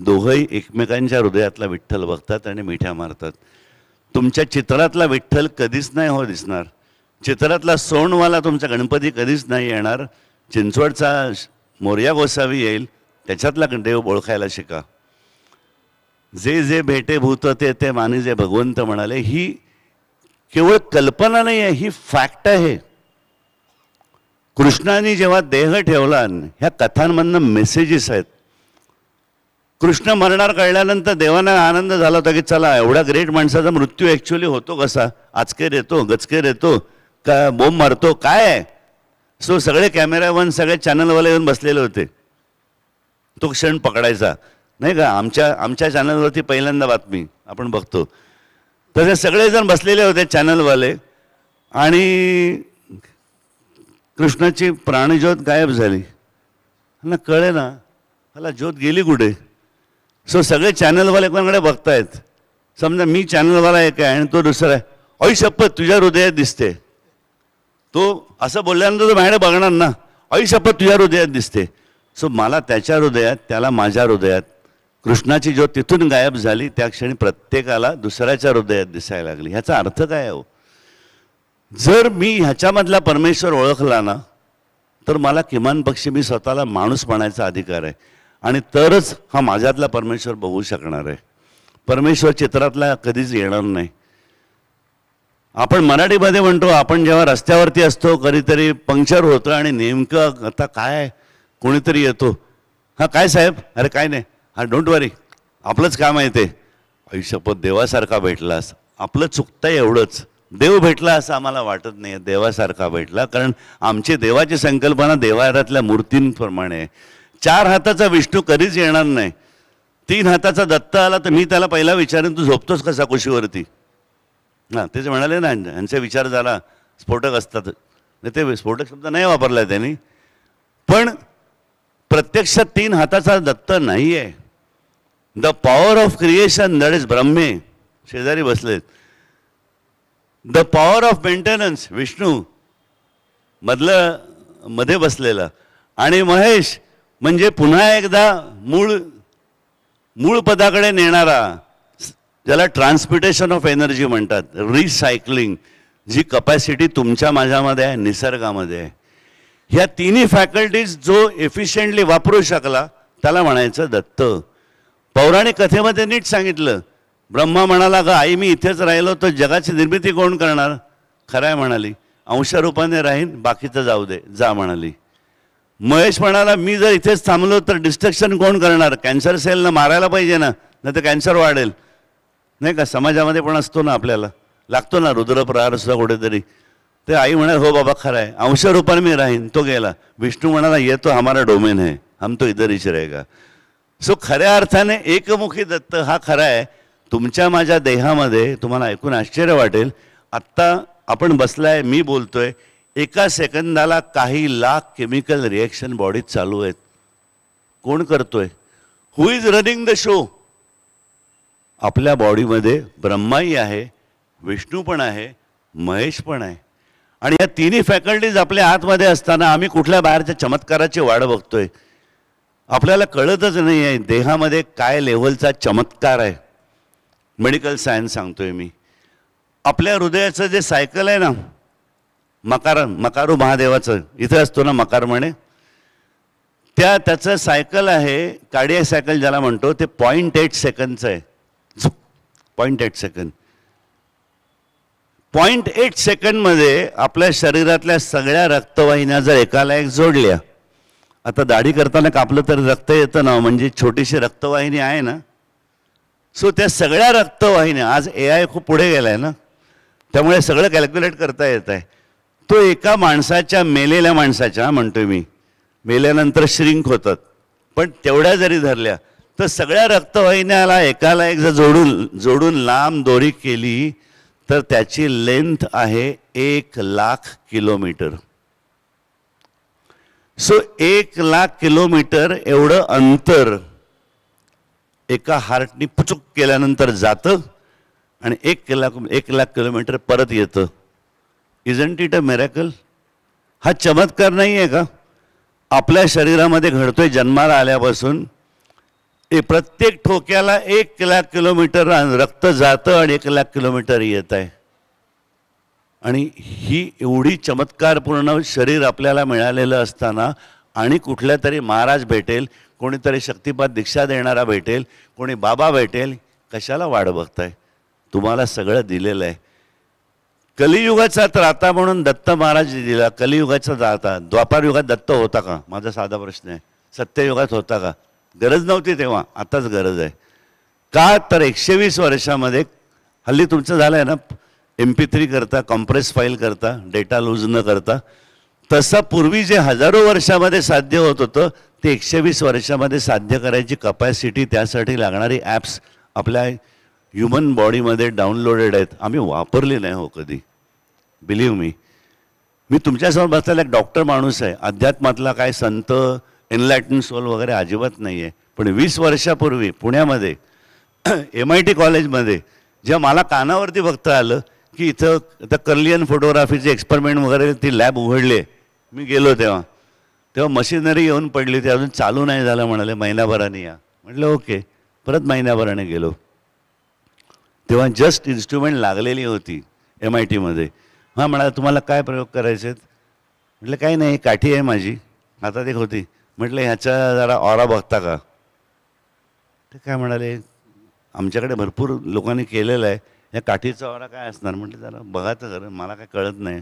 दोघंही एकमेकांच्या हृदयातला विठ्ठल बघतात आणि मिठ्या मारतात तुमच्या चित्रातला विठ्ठल कधीच नाही हो दिसणार चित्रातला सोनवाला तुमचा गणपती कधीच नाही येणार चिंचवडचा मोर्या गोसावी येईल त्याच्यातला देव ओळखायला शिका जे जे भेटे भूत ते ते माने जे भगवंत म्हणाले ही केवळ कल्पना नाही आहे ही फॅक्ट आहे कृष्णाने जेव्हा देह ठेवला ह्या कथांमधनं मेसेजेस आहेत कृष्ण मरणार कळल्यानंतर देवांना आनंद झाला होता की चला एवढा ग्रेट माणसाचा मृत्यू ॲक्च्युली होतो कसा आचकेर येतो गचकेर येतो का बोंब मारतो काय सो सगळे कॅमेरावन सगळे चॅनलवाले येऊन बसलेले होते तो क्षण पकडायचा नाही का आमच्या आमच्या चॅनलवरती पहिल्यांदा बातमी आपण बघतो तसे सगळेजण बसलेले होते चॅनलवाले आणि कृष्णाची प्राणज्योत गायब झाली ना कळे ना मला ज्योत गेली कुठे सो सगळे चॅनलवाले कोणाकडे बघतायत समजा मी चॅनलवाला एक आहे आणि तो दुसरा आहे अई शपथ तुझ्या हृदयात दिसते तो असं बोलल्यानंतर तो बघणार ना आई शपथ तुझ्या हृदयात दिसते सो मला त्याच्या हृदयात त्याला माझ्या हृदयात कृष्णाची जो तिथून गायब झाली त्या क्षणी प्रत्येकाला दुसऱ्याच्या हृदयात दिसायला लागली ह्याचा अर्थ काय हो जर मी ह्याच्यामधला परमेश्वर ओळखला ना तर मला किमान पक्षी मी स्वतःला माणूस म्हणायचा अधिकार आहे आणि तरच हा माझ्यातला परमेश्वर बघू शकणार आहे परमेश्वर चित्रातला कधीच येणार नाही आपण मराठीमध्ये म्हणतो आपण जेव्हा रस्त्यावरती असतो कधीतरी पंक्चर होतं आणि नेमकं आता काय कोणीतरी येतो हां काय साहेब अरे काय नाही हा डोंट वरी आपलंच काम आहे आयुष्यपद देवासारखा भेटलास आपलं चुकतं एवढंच देव भेटला असं आम्हाला वाटत नाही देवासारखा भेटला कारण आमची देवाची संकल्पना देवाऱ्यातल्या मूर्तींप्रमाणे चार हाताचा विष्णू कधीच येणार नाही तीन हाताचा दत्त आला तर मी त्याला पहिला विचारेन तू झोपतोस कसा कुशीवरती हां तेच म्हणाले ना यांचा विचार झाला स्फोटक असतात ते स्फोटक शब्द नाही वापरला त्यांनी पण प्रत्यक्ष तीन हाताचा दत्त नाही आहे the power of creation that is ब्रह्मे शेजारी बसलेत the power of maintenance Vishnu मधलं मध्ये बसलेला आणि महेश म्हणजे पुन्हा एकदा मूळ मूळ पदाकडे नेणारा ज्याला ट्रान्सपिटेशन ऑफ एनर्जी म्हणतात रिसायकलिंग जी कपॅसिटी तुमच्या माझ्यामध्ये आहे निसर्गामध्ये आहे ह्या तिन्ही फॅकल्टीज जो एफिशियंटली वापरू शकला त्याला म्हणायचं दत्त पौराणिक कथेमध्ये नीट सांगितलं ब्रह्मा म्हणाला ग आई मी इथेच राहिलो तर जगाची निर्मिती कोण करणार खराय म्हणाली अंशरूपाने राहीन बाकीचं जाऊ दे जा म्हणाली महेश म्हणाला मी जर इथेच थांबलो तर डिस्ट्रक्शन कोण करणार कॅन्सर सेलनं मारायला पाहिजे ना नाही तर कॅन्सर वाढेल नाही का समाजामध्ये पण असतो ना आपल्याला लागतो ना रुद्रप्रहार सुद्धा कुठेतरी ते आई म्हणाल हो बाबा खरं आहे अंश रूपाने मी राहीन तो गेला विष्णू म्हणाला ये तो हमारा डोमेन आहे हम तो इधर इच रहेगा सो खऱ्या अर्थाने एकमुखी दत्त हा खरा आहे तुमच्या माझ्या देहामध्ये तुम्हाला ऐकून आश्चर्य वाटेल आत्ता आपण बसलाय मी बोलतोय एका सेकंदाला काही लाख केमिकल रिॲक्शन बॉडीत चालू आहेत कोण करतोय who is running the show आपल्या बॉडीमध्ये ब्रह्माही आहे विष्णू पण आहे महेश पण आहे आणि या तिन्ही फॅकल्टीज आपल्या आतमध्ये असताना आम्ही कुठल्या बाहेरच्या चमत्काराची वाढ बघतोय आपल्याला कळतच नाही आहे देहामध्ये काय लेव्हलचा चमत्कार आहे मेडिकल सायन्स सांगतोय मी आपल्या हृदयाचं जे सायकल आहे ना मकार मकारू महादेवाचं इथे असतो ना मकार म्हणे त्या त्याचं सायकल आहे कार्डिया सायकल ज्याला म्हणतो ते पॉईंट एट सेकंडचं आहे point eight second point eight मध्ये आपल्या शरीरातल्या सगळ्या रक्तवाहिन्या जर एकाला एक जोडल्या आता दाढी करताना कापलं तर रक्त येतं ना म्हणजे छोटीशी रक्तवाहिनी आहे ना सो त्या सगळ्या रक्तवाहिन्या आज ए आय खूप पुढे गेलाय ना त्यामुळे सगळं कॅल्क्युलेट करता येत आहे तो एका माणसाच्या मेलेल्या माणसाच्या म्हणतोय मी मेल्यानंतर श्रिंक होतात पण तेवढ्या जरी धरल्या तर सगळ्या रक्तवाहिन्याला एकाला एक जर जोडून जोडून लांब दोरी केली तर त्याची लेंथ आहे एक लाख किलोमीटर सो एक लाख किलोमीटर एवढं अंतर एका हार्टनी पुचूक केल्यानंतर जातं आणि एक लाख एक लाख किलोमीटर परत येतं इजंट इट अ मेरॅकल हा चमत्कार नाही आहे का आपल्या शरीरामध्ये घडतोय जन्माला आल्यापासून ते प्रत्येक ठोक्याला एक लाख किलोमीटर रक्त जातं आणि एक लाख किलोमीटर येत आहे आणि ही एवढी चमत्कारपूर्ण शरीर आपल्याला मिळालेलं असताना आणि कुठल्या तरी महाराज भेटेल कोणीतरी शक्तिपात दीक्षा देणारा भेटेल कोणी बाबा भेटेल कशाला वाढ आहे तुम्हाला सगळं दिलेलं आहे कलियुगाचा त्राता म्हणून दत्त महाराज दिला कलियुगाचा त्राता द्वापारयुगात दत्त होता का माझा साधा प्रश्न आहे सत्ययुगात होता का गरज नव्हती तेव्हा आताच गरज आहे का तर एकशे वीस वर्षामध्ये हल्ली तुमचं झालं आहे ना एम पी थ्री करता कॉम्प्रेस फाईल करता डेटा लूज न करता तसा पूर्वी जे हजारो वर्षामध्ये साध्य होत होतं ते एकशे वीस वर्षामध्ये साध्य करायची कपॅसिटी त्यासाठी लागणारी ॲप्स आपल्या ह्युमन बॉडीमध्ये डाउनलोडेड आहेत आम्ही वापरली नाही हो कधी बिलीव मी मी तुमच्यासमोर बसलेला एक डॉक्टर माणूस आहे अध्यात्मातला काय संत एनलायटन सोल वगैरे अजिबात नाही आहे पण वीस वर्षापूर्वी पुण्यामध्ये एम आय टी कॉलेजमध्ये जेव्हा मला कानावरती बघता आलं की इथं आता कर्लियन फोटोग्राफीचे एक्सपेरिमेंट वगैरे ती लॅब उघडले मी गेलो तेव्हा तेव्हा मशिनरी येऊन पडली ते अजून चालू नाही झालं म्हणाले महिनाभराने या म्हटलं ओके परत महिन्याभराने गेलो तेव्हा जस्ट इन्स्ट्रुमेंट लागलेली होती एम आय टीमध्ये हां म्हणाला तुम्हाला काय प्रयोग करायचे आहेत म्हटलं काही नाही काठी आहे माझी आता ते होती म्हटलं ह्याचा जरा ऑरा बघता का ते काय म्हणाले आमच्याकडे भरपूर लोकांनी केलेलं आहे या काठीचा ऑरा काय असणार म्हटलं जरा बघा तर खरं मला काय कळत नाही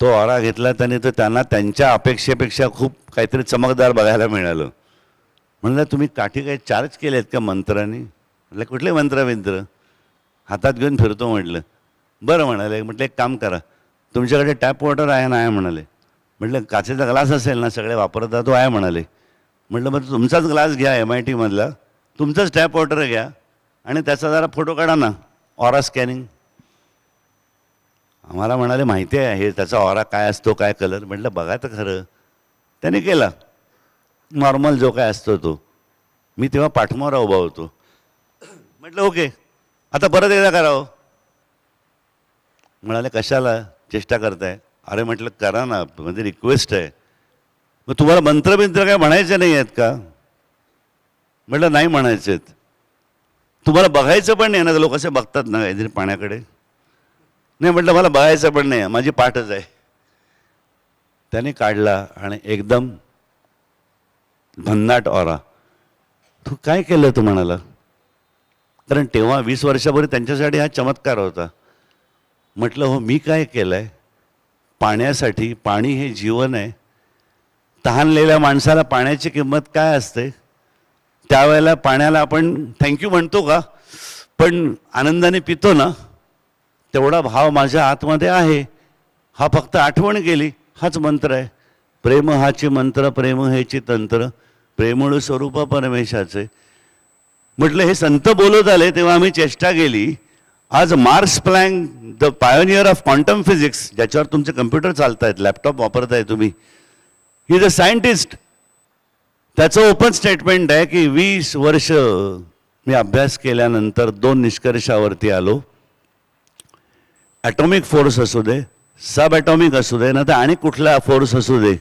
तो ऑरा घेतला त्याने तर त्यांना त्यांच्या अपेक्षेपेक्षा खूप काहीतरी चमकदार बघायला मिळालं म्हणलं तुम्ही काठी काही चार्ज केले आहेत का मंत्राने म्हटलं कुठले मंत्र विंत्र हातात घेऊन फिरतो म्हटलं बरं म्हणाले म्हटलं एक काम करा तुमच्याकडे टॅप वॉटर आहे ना आहे म्हणाले म्हटलं काचेचा ग्लास असेल ना सगळे वापरता तो आहे म्हणाले म्हटलं मग तुमचाच ग्लास घ्या एम आय टीमधला तुमचाच टॅप वॉटर घ्या आणि त्याचा जरा फोटो काढा ना ऑरा स्कॅनिंग आम्हाला म्हणाले माहिती आहे हे त्याचा ऑरा काय असतो काय कलर म्हटलं बघा तर खरं त्याने केला नॉर्मल जो काय असतो तो मी तेव्हा पाठमोरा उभा होतो म्हटलं ओके आता परत एकदा करावं हो. म्हणाले कशाला चेष्टा करताय अरे म्हटलं करा ना म्हणजे रिक्वेस्ट आहे मग तुम्हाला मंत्र मंत्रबिंत्र काय म्हणायचे नाही आहेत का म्हटलं नाही म्हणायचे आहेत तुम्हाला बघायचं पण नाही ना लोक असे बघतात ना काहीतरी पाण्याकडे नाही म्हटलं मला बघायचं पण नाही माझी पाठच आहे त्याने काढला आणि एकदम भन्नाट ओरा तू काय केलं तू म्हणाला कारण तेव्हा वीस वर्षापूर्वी त्यांच्यासाठी हा चमत्कार होता म्हटलं हो मी काय केलं आहे पाण्यासाठी पाणी हे जीवन आहे तहानलेल्या माणसाला पाण्याची किंमत काय असते त्यावेळेला पाण्याला आपण थँक्यू म्हणतो का पण आनंदाने पितो ना तेवढा भाव माझ्या आतमध्ये आहे हा फक्त आठवण केली हाच मंत्र आहे प्रेम हाचे मंत्र प्रेम हेची तंत्र प्रेमळ स्वरूप परमेशाचे म्हटलं हे संत बोलत आले तेव्हा आम्ही चेष्टा केली आज Max Planck the pioneer of quantum physics ज्याच्यावर तुमचे कम्प्युटर चालतायत लॅपटॉप वापरताय तुम्ही इज अ सायंटिस्ट त्याचं ओपन स्टेटमेंट आहे की वीस वर्ष मी अभ्यास केल्यानंतर दोन निष्कर्षावरती आलो ॲटॉमिक फोर्स असू दे सब ॲटॉमिक असू दे नाही तर आणि कुठला फोर्स असू दे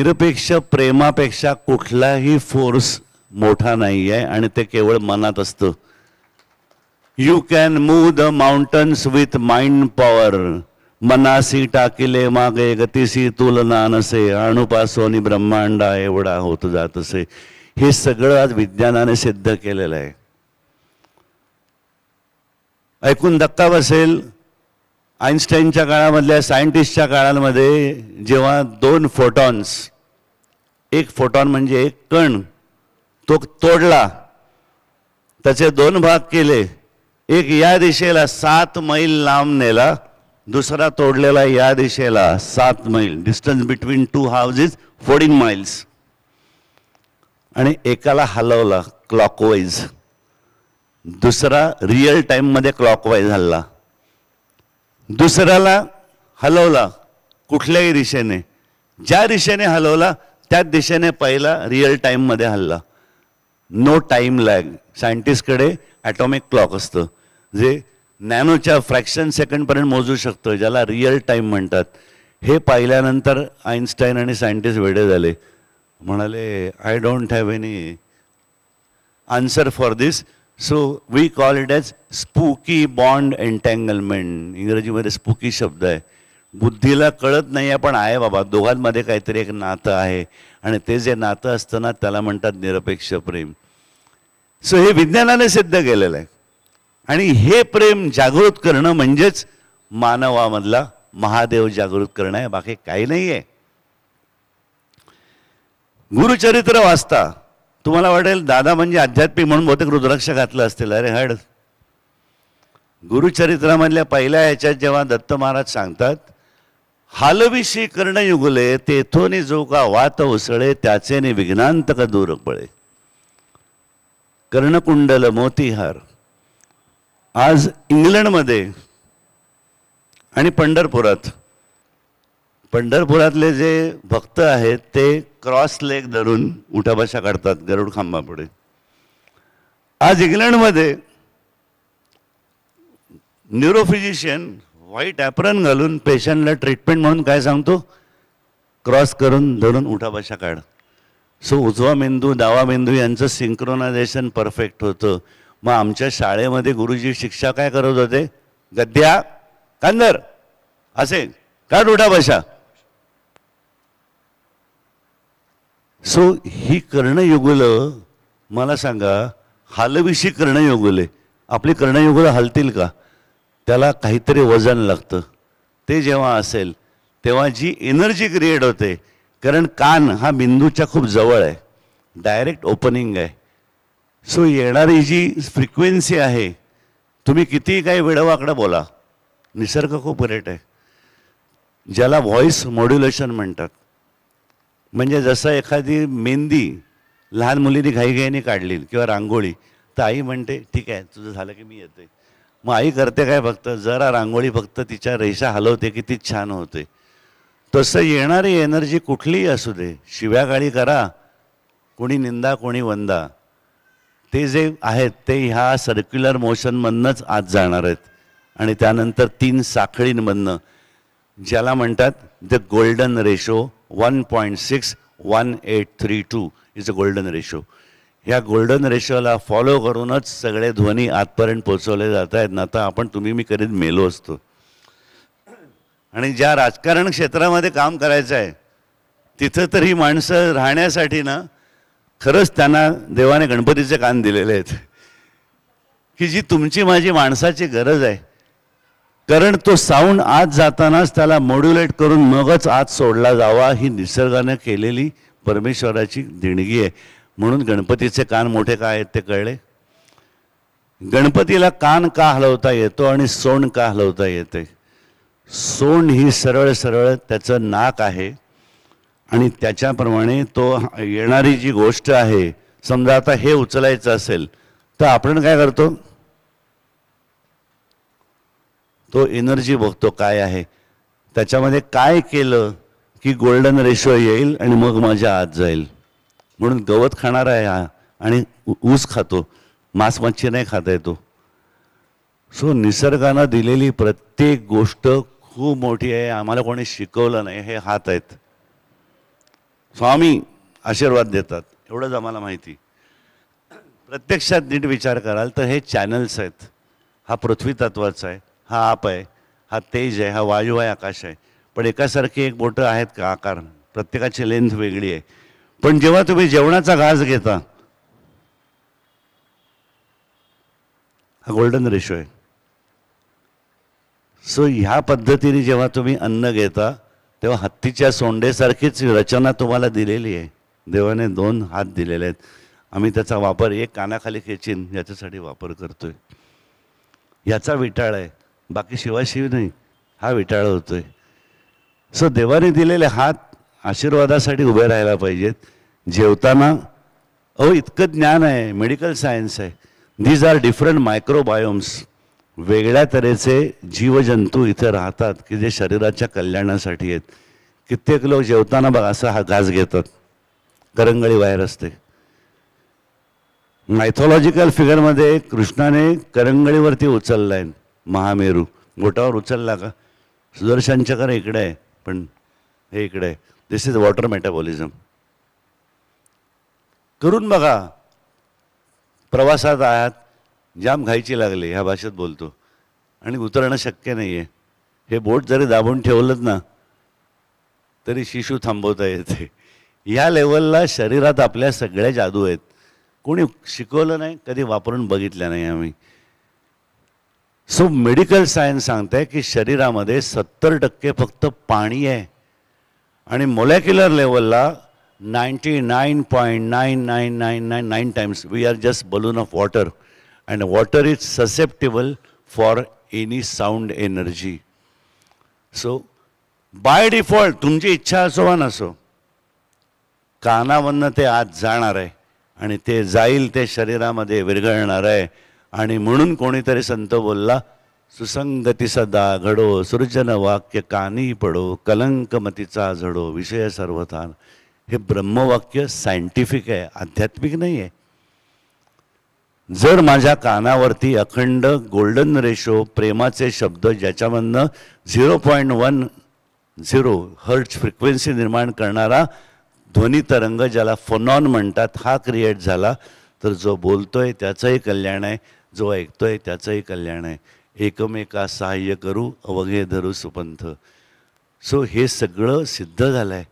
निरपेक्ष प्रेमापेक्षा कुठलाही फोर्स मोठा नाही आहे आणि ते केवळ मनात असतं you can move the mountains with mind power मनासी टाकिले मागे गतीसी तुलना नसे अणुपासोनी ब्रह्मांडा एवढा होत जात असे हे सगळं आज विज्ञानाने सिद्ध केलेलं आहे ऐकून धक्का बसेल आईन्स्टाईनच्या काळामधल्या सायंटिस्टच्या काळामध्ये जेव्हा दोन फोटॉन्स एक फोटॉन म्हणजे एक कण तो तोडला त्याचे दोन भाग केले एक या दिशेला सात मैल लांब नेला दुसरा तोडलेला या दिशेला सात मैल distance between two houses fourteen miles आणि एकाला हलवला क्लॉकवाईज दुसरा रिअल टाईममध्ये क्लॉकवाईज हल्ला दुसऱ्याला हलवला कुठल्याही दिशेने ज्या दिशेने हलवला त्याच दिशेने पहिला रिअल टाईममध्ये हल्ला नो टाईम लॅग सायंटिस्टकडे ॲटॉमिक क्लॉक असतं जे नॅनोच्या फ्रॅक्शन सेकंडपर्यंत मोजू शकतो ज्याला रिअल टाईम म्हणतात हे पाहिल्यानंतर आईन्स्टाईन आणि सायंटिस्ट वेडे झाले म्हणाले I don't have any answer for this so we call it as spooky bond entanglement इंग्रजीमध्ये स्पूकी शब्द आहे बुद्धीला कळत नाही आहे पण आहे बाबा दोघांमध्ये काहीतरी एक नातं आहे आणि ते जे नातं असतं ना त्याला म्हणतात निरपेक्ष प्रेम सो हे विज्ञानाने सिद्ध केलेलं आहे आणि हे प्रेम जागृत करणं म्हणजेच मानवामधला महादेव जागृत करणं आहे बाकी काही नाही आहे गुरुचरित्र वाचता तुम्हाला वाटेल दादा म्हणजे आध्यात्मिक म्हणून बहुतेक रुद्राक्ष घातलं असतील अरे हड गुरुचरित्रामधल्या पहिल्या याच्यात जेव्हा दत्त महाराज सांगतात हालविशी कर्ण युगले तेथोनी जो का वात उसळे त्याचे का दूर पळे कर्णकुंडल मोतीहार आज इंग्लंडमध्ये आणि पंढरपुरात पंढरपुरातले जे भक्त आहेत ते क्रॉस लेग धरून उठाभाषा काढतात गरुड खांबापुढे आज इंग्लंडमध्ये न्यूरोफिजिशियन व्हाईट ॲप्रन घालून पेशंटला ट्रीटमेंट म्हणून काय सांगतो क्रॉस करून धरून उठाभाषा काढ सो उजवा मेंदू दावा मेंदू यांचं सिंक्रोनायझेशन परफेक्ट होतं मग आमच्या शाळेमध्ये गुरुजी शिक्षा काय करत होते गद्या कांदर असे का डोटा भाषा सो ही कर्णयुगुल मला सांगा हालविशी कर्णयुगुले आपली कर्णयुगल हालतील का त्याला काहीतरी वजन लागतं ते जेव्हा असेल तेव्हा जी एनर्जी क्रिएट होते कारण कान हा बिंदूच्या खूप जवळ आहे डायरेक्ट ओपनिंग आहे सो येणारी जी फ्रिक्वेन्सी आहे तुम्ही किती काही वेळवाकडं बोला निसर्ग खूप ग्रेट आहे ज्याला व्हॉइस मॉड्युलेशन म्हणतात म्हणजे जसं एखादी मेहंदी लहान मुलीने घाईघाईने काढली किंवा रांगोळी तर आई म्हणते ठीक आहे तुझं झालं की मी येते मग आई करते काय फक्त जरा रांगोळी फक्त तिच्या रेषा हलवते की ती छान होते तसं येणारी एनर्जी कुठलीही असू दे शिव्याकाळी करा कोणी निंदा कोणी वंदा ते जे आहेत ते ह्या सर्क्युलर मोशनमधनंच आत जाणार आहेत आणि त्यानंतर तीन साखळींमधनं ज्याला म्हणतात the golden ratio one point six one eight three two is a golden ratio ह्या गोल्डन रेशोला फॉलो करूनच सगळे ध्वनी आतपर्यंत पोचवले जात आहेत ना आता आपण तुम्ही मी करीत मेलो असतो आणि ज्या राजकारण क्षेत्रामध्ये काम करायचं आहे तिथं तर ही माणसं राहण्यासाठी ना खरंच त्यांना देवाने गणपतीचे कान दिलेले आहेत की जी तुमची माझी माणसाची गरज आहे कारण तो साऊंड आत जातानाच त्याला मॉड्युलेट करून मगच आत सोडला जावा ही निसर्गानं केलेली परमेश्वराची देणगी आहे म्हणून गणपतीचे कान मोठे काय आहेत ते कळले गणपतीला कान का हलवता येतो आणि सोंड का हलवता येते सोंड ही सरळ सरळ त्याचं नाक आहे आणि त्याच्याप्रमाणे तो येणारी जी गोष्ट आहे समजा आता हे उचलायचं असेल तर आपण काय करतो तो एनर्जी बघतो काय आहे त्याच्यामध्ये काय केलं की गोल्डन रेशो येईल आणि मग माझ्या आत जाईल म्हणून गवत खाणारा आहे हा आणि ऊस खातो मांस मच्छी नाही खाता येतो सो निसर्गानं दिलेली प्रत्येक गोष्ट खूप मोठी आहे आम्हाला कोणी शिकवलं नाही हे हात आहेत स्वामी आशीर्वाद देतात एवढंच आम्हाला माहिती प्रत्यक्षात नीट विचार कराल तर हे चॅनल्स आहेत हा पृथ्वी तत्वाचा आहे हा आप आहे हा तेज आहे हा वायू आहे आकाश आहे पण एकासारखे एक बोटं आहेत का आकार प्रत्येकाची लेंथ वेगळी आहे पण जेव्हा तुम्ही जेवणाचा घास घेता हा गोल्डन रेशो आहे सो ह्या पद्धतीने जेव्हा तुम्ही अन्न घेता तेव्हा हत्तीच्या सोंडेसारखीच रचना तुम्हाला दिलेली आहे देवाने दोन हात दिलेले आहेत आम्ही त्याचा वापर एक कानाखाली खेचीन याच्यासाठी वापर करतोय याचा विटाळ आहे बाकी शिवाशिव नाही हा विटाळ होतोय सो देवाने दिलेले हात आशीर्वादासाठी उभे राहायला पाहिजेत जेवताना अहो इतकं ज्ञान आहे मेडिकल सायन्स आहे दीज आर डिफरंट मायक्रोबायोम्स वेगळ्या तऱ्हेचे जीवजंतू इथे राहतात की जे शरीराच्या कल्याणासाठी आहेत कित्येक लोक जेवताना बघा असा हा घास घेतात करंगळी बाहेर असते मायथॉलॉजिकल फिगरमध्ये कृष्णाने करंगळीवरती उचलला आहे महामेरू गोटावर उचलला का सुदर्शन चक्र इकडे आहे पण हे इकडे आहे दिस इज वॉटर मेटाबॉलिझम करून बघा प्रवासात आहात जाम घायची लागली ह्या भाषेत बोलतो आणि उतरणं शक्य नाही आहे हे बोट जरी दाबून ठेवलंच ना तरी शिशू थांबवता येते ह्या लेवलला शरीरात आपल्या सगळ्या जादू आहेत कोणी शिकवलं नाही कधी वापरून बघितलं नाही आम्ही सो मेडिकल सायन्स सांगते की शरीरामध्ये सत्तर टक्के फक्त पाणी आहे आणि मोलॅक्युलर लेवलला ninety nine point nine nine nine nine nine times we are just balloon of water and water is susceptible for any sound energy so by default तुमची इच्छा असो वा नसो कानावन ते आज जाणार आहे आणि ते जाईल ते शरीरामध्ये विरघळणार आहे आणि म्हणून कोणीतरी संत बोलला सुसंगती सदा घडो सृजन वाक्य कानी पडो कलंकमतीचा झडो विषय सर्वथान हे ब्रह्मवाक्य सायंटिफिक आहे आध्यात्मिक नाही आहे जर माझ्या कानावरती अखंड गोल्डन रेशो प्रेमाचे शब्द ज्याच्यामधनं zero point one zero hertz frequency निर्माण करणारा ध्वनी तरंग ज्याला फोनॉन म्हणतात हा क्रिएट झाला तर जो बोलतोय त्याचंही कल्याण आहे जो ऐकतोय त्याचंही कल्याण आहे एकमेका सहाय्य करू अवघे धरू सुपंथ सो हे सगळं सिद्ध झालं आहे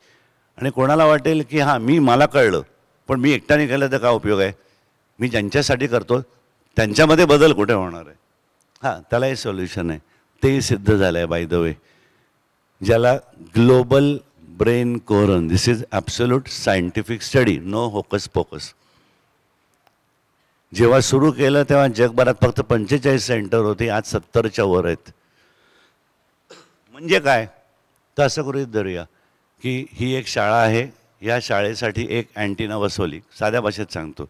आणि कोणाला वाटेल की हां मी मला कळलं पण मी एकट्याने केलं तर काय उपयोग आहे मी ज्यांच्यासाठी करतो त्यांच्यामध्ये बदल कुठे होणार आहे हां त्यालाही सोल्युशन आहे तेही सिद्ध झालं आहे बाय द वे ज्याला global brain coherence this is absolute scientific study no hocus focus जेव्हा सुरू केलं तेव्हा जगभरात फक्त पंचेचाळीस सेंटर होते आज सत्तरच्या वर आहेत म्हणजे काय तर असं गृहित धरूया की ही एक शाळा आहे या शाळेसाठी एक अँटीना बसवली साध्या भाषेत सांगतो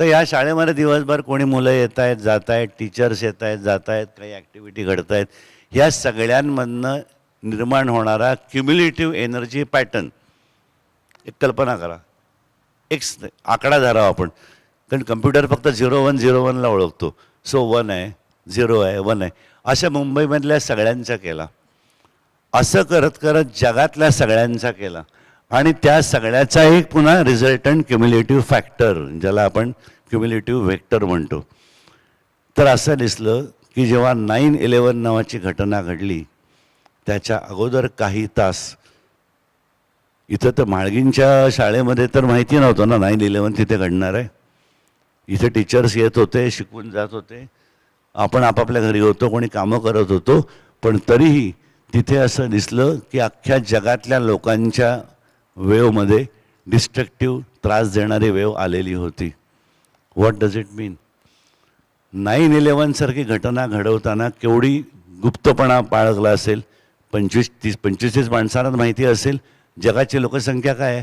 तर या शाळेमध्ये दिवसभर कोणी मुलं येत आहेत जात आहेत टीचर्स येत आहेत जात आहेत काही ॲक्टिव्हिटी घडत आहेत ह्या सगळ्यांमधनं निर्माण होणारा क्युम्युलेटिव्ह एनर्जी पॅटर्न एक कल्पना करा एक आकडा धरावा आपण कारण कम्प्युटर फक्त झिरो वन झिरो वनला ओळखतो सो वन आहे झिरो आहे वन आहे अशा मुंबईमधल्या सगळ्यांचा केला असं करत करत जगातल्या सगळ्यांचा केला आणि त्या सगळ्याचा एक पुन्हा रिझल्टंट क्युम्युलेटिव्ह फॅक्टर ज्याला आपण क्युम्युलेटिव्ह व्हेक्टर म्हणतो तर असं दिसलं की जेव्हा नाईन इलेवन नावाची घटना घडली त्याच्या अगोदर काही तास इथं तर माळगींच्या शाळेमध्ये तर माहिती नव्हतं ना नाईन इलेवन तिथे घडणार आहे इथे टीचर्स येत होते शिकवून जात होते आपण आपापल्या घरी होतो कोणी कामं करत होतो पण तरीही तिथे असं दिसलं की अख्ख्या जगातल्या लोकांच्या वेवमध्ये डिस्ट्रक्टिव्ह त्रास देणारी वेव आलेली होती what does it mean nine इलेवनसारखी घटना घडवताना केवढी गुप्तपणा बाळगला असेल पंचवीस तीस पंचवीस तीस माणसांनाच माहिती असेल जगाची लोकसंख्या काय आहे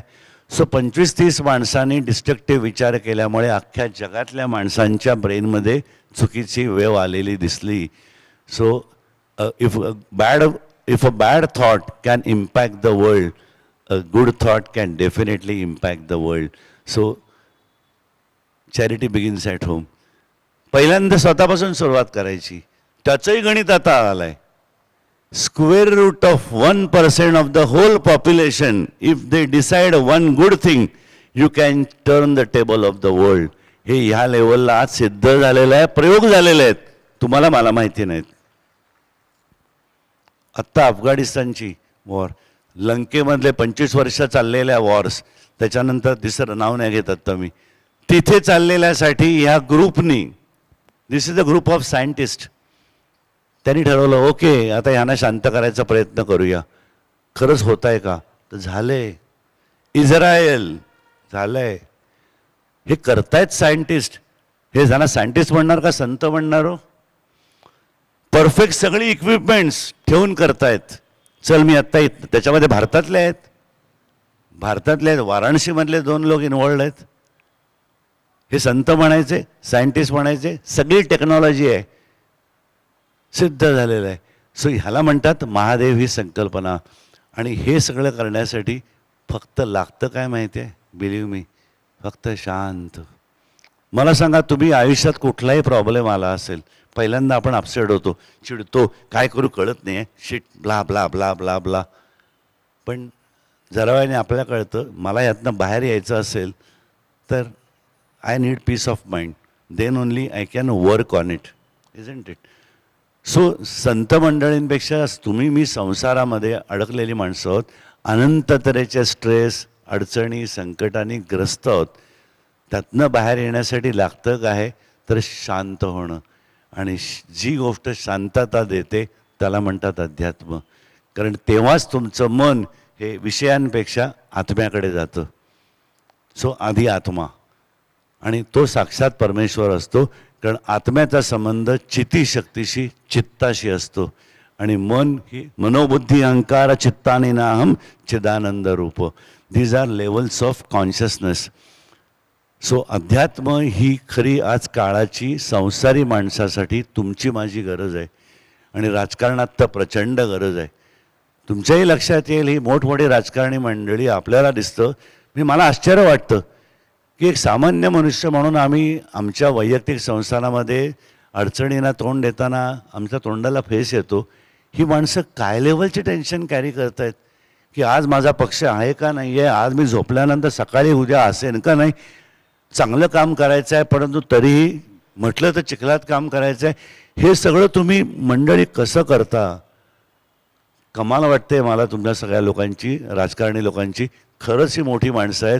सो पंचवीस तीस माणसांनी डिस्ट्रक्टिव्ह विचार केल्यामुळे अख्ख्या जगातल्या माणसांच्या ब्रेनमध्ये चुकीची वेव आलेली दिसली so if bad if a bad thought can impact the world a good thought can definitely impact the world. So, charity begins at home. पहिल्यांदा स्वतःपासून सुरुवात करायची त्याचंही गणित आता आलंय square root of one percent of the whole population if they decide one good thing you can turn the table of the world हे ह्या लेवलला आज सिद्ध झालेलं आहे प्रयोग झालेले आहेत तुम्हाला मला माहिती नाहीत आत्ता अफगाणिस्तानची वॉर लंकेमधले पंचवीस वर्ष चाललेल्या वॉर्स त्याच्यानंतर तिसरं नाव नाही घेतात तुम्ही मी तिथे चाललेल्यासाठी ह्या ग्रुपनी this is a group of scientist त्यांनी ठरवलं ओके आता यांना शांत करायचा प्रयत्न करूया खरंच होत आहे का तर झालंय इस्रायल झालंय हे करतायत सायंटिस्ट हे ज्यांना सायंटिस्ट म्हणणार का संत म्हणणार परफेक्ट हो. सगळी इक्विपमेंट्स ठेवून करतायत चल मी आत्ता इत त्याच्यामध्ये भारतातले आहेत भारतातले आहेत वाराणसीमधले दोन लोक इन्व्हॉल्ड आहेत हे संत म्हणायचे सायंटिस्ट म्हणायचे सगळी टेक्नॉलॉजी आहे सिद्ध झालेलं आहे सो ह्याला म्हणतात महादेव ही संकल्पना आणि हे सगळं करण्यासाठी फक्त लागतं काय माहिती आहे बिलीव्ह मी फक्त शांत मला सांगा तुम्ही आयुष्यात कुठलाही प्रॉब्लेम आला असेल पहिल्यांदा आपण अपसेट होतो चिडतो काय करू कळत नाही आहे shit blah blah blah blah blah पण जरा वेळाने आपल्याला कळतं मला यातनं बाहेर यायचं असेल तर I need peace of mind then only I can work on it isn't it so संत मंडळींपेक्षा तुम्ही मी संसारामध्ये अडकलेली माणसं आहोत अनंत तऱ्हेच्या स्ट्रेस अडचणी संकटांनी ग्रस्त आहोत त्यातनं बाहेर येण्यासाठी लागतं काय तर शांत होणं आणि जी गोष्ट शांतता देते त्याला म्हणतात अध्यात्म कारण तेव्हाच तुमचं मन हे विषयांपेक्षा आत्म्याकडे जातं सो आधी आत्मा आणि तो साक्षात परमेश्वर असतो कारण आत्म्याचा संबंध चितीशक्तीशी चित्ताशी असतो आणि मन ही मनोबुद्धी अहंकार चित्ताने नाहम चिदानंद रूप these are levels of consciousness so अध्यात्म ही खरी आज काळाची संसारी माणसासाठी तुमची माझी गरज आहे आणि राजकारणात तर प्रचंड गरज आहे तुमच्याही लक्षात येईल ही मोठमोठी राजकारणी मंडळी आपल्याला दिसतं मी मला आश्चर्य वाटतं की एक सामान्य मनुष्य म्हणून आम्ही आमच्या वैयक्तिक संस्थानामध्ये अडचणींना तोंड देताना आमच्या तोंडाला फेस येतो ही माणसं काय लेवलचे टेन्शन कॅरी करत आहेत की आज माझा पक्ष आहे का नाही आहे आज मी झोपल्यानंतर सकाळी उद्या असेन का नाही चांगलं काम करायचं आहे परंतु तरीही म्हटलं तर चिखलात काम करायचं आहे हे सगळं तुम्ही मंडळी कसं करता कमाल वाटते मला तुमच्या सगळ्या लोकांची राजकारणी लोकांची खरंच ही मोठी माणसं आहेत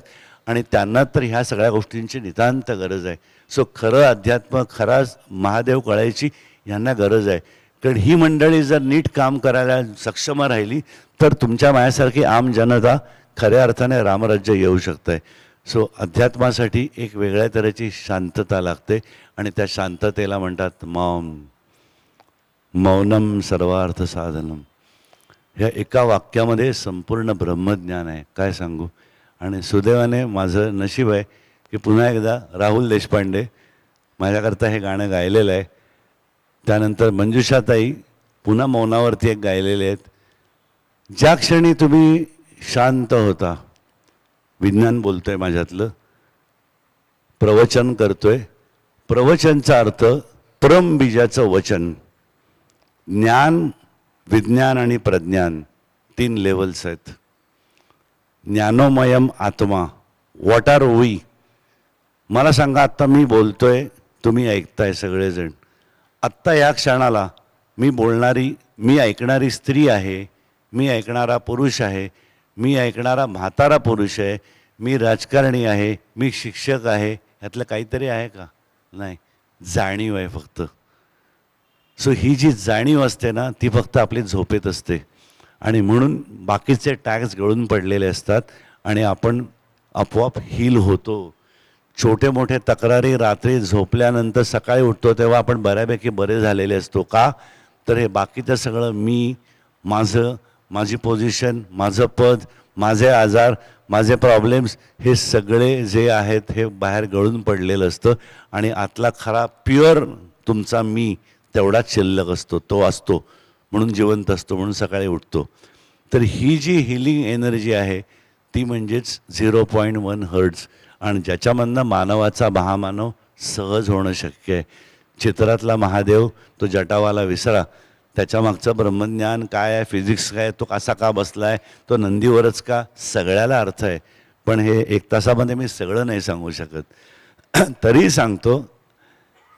आणि त्यांना तर ह्या सगळ्या गोष्टींची नितांत गरज आहे सो खरं अध्यात्म खरा महादेव कळायची यांना गरज आहे कारण ही मंडळी जर नीट काम करायला सक्षम राहिली तर तुमच्या मायासारखी आम जनता खऱ्या अर्थाने रामराज्य येऊ शकतं सो अध्यात्मासाठी एक वेगळ्या तऱ्हेची शांतता लागते आणि त्या शांततेला म्हणतात मौन मौनम सर्वार्थ साधनम ह्या एका वाक्यामध्ये संपूर्ण ब्रह्मज्ञान आहे काय सांगू आणि सुदैवाने माझं नशीब आहे की पुन्हा एकदा राहुल देशपांडे माझ्याकरता हे गाणं गायलेलं आहे त्यानंतर मंजुषाताई पुन्हा मौनावरती एक गायलेले आहेत ज्या क्षणी तुम्ही शांत होता विज्ञान बोलतोय माझ्यातलं प्रवचन करतोय प्रवचनचा अर्थ परम बीजाचं वचन ज्ञान विज्ञान आणि प्रज्ञान तीन लेवल्स आहेत ज्ञानोमयम आत्मा वॉट आर वी मला सांगा आत्ता मी बोलतोय तुम्ही ऐकताय सगळेजण आत्ता या क्षणाला मी बोलणारी मी ऐकणारी स्त्री आहे मी ऐकणारा पुरुष आहे मी ऐकणारा म्हातारा पुरुष आहे मी राजकारणी आहे मी शिक्षक आहे ह्यातलं काहीतरी आहे का नाही जाणीव आहे फक्त सो ही जी जाणीव असते ना ती फक्त आपली झोपेत असते आणि म्हणून बाकीचे टॅक्स गळून पडलेले असतात आणि आपण आपोआप हिल होतो छोटे मोठे तक्रारी रात्री झोपल्यानंतर सकाळी उठतो तेव्हा आपण बऱ्यापैकी बरे झालेले असतो का तर हे बाकीचं सगळं मी माझं माझी पोझिशन माझं पद माझे आजार माझे प्रॉब्लेम्स हे सगळे जे आहेत हे बाहेर गळून पडलेलं असतं आणि आतला खरा प्युअर तुमचा मी तेवढाच शिल्लक असतो तो असतो म्हणून जिवंत असतो म्हणून सकाळी उठतो तर ही जी हिलिंग एनर्जी आहे ती म्हणजेच झिरो पॉईंट वन हर्ड्स आणि ज्याच्यामधनं मानवाचा महामानव सहज होणं शक्य आहे चित्रातला महादेव तो जटावाला विसरा त्याच्यामागचं ब्रह्मज्ञान काय आहे फिजिक्स काय तो कसा का बसला आहे तो नंदीवरच का सगळ्याला अर्थ आहे पण हे एक तासामध्ये मी सगळं नाही सांगू शकत तरी सांगतो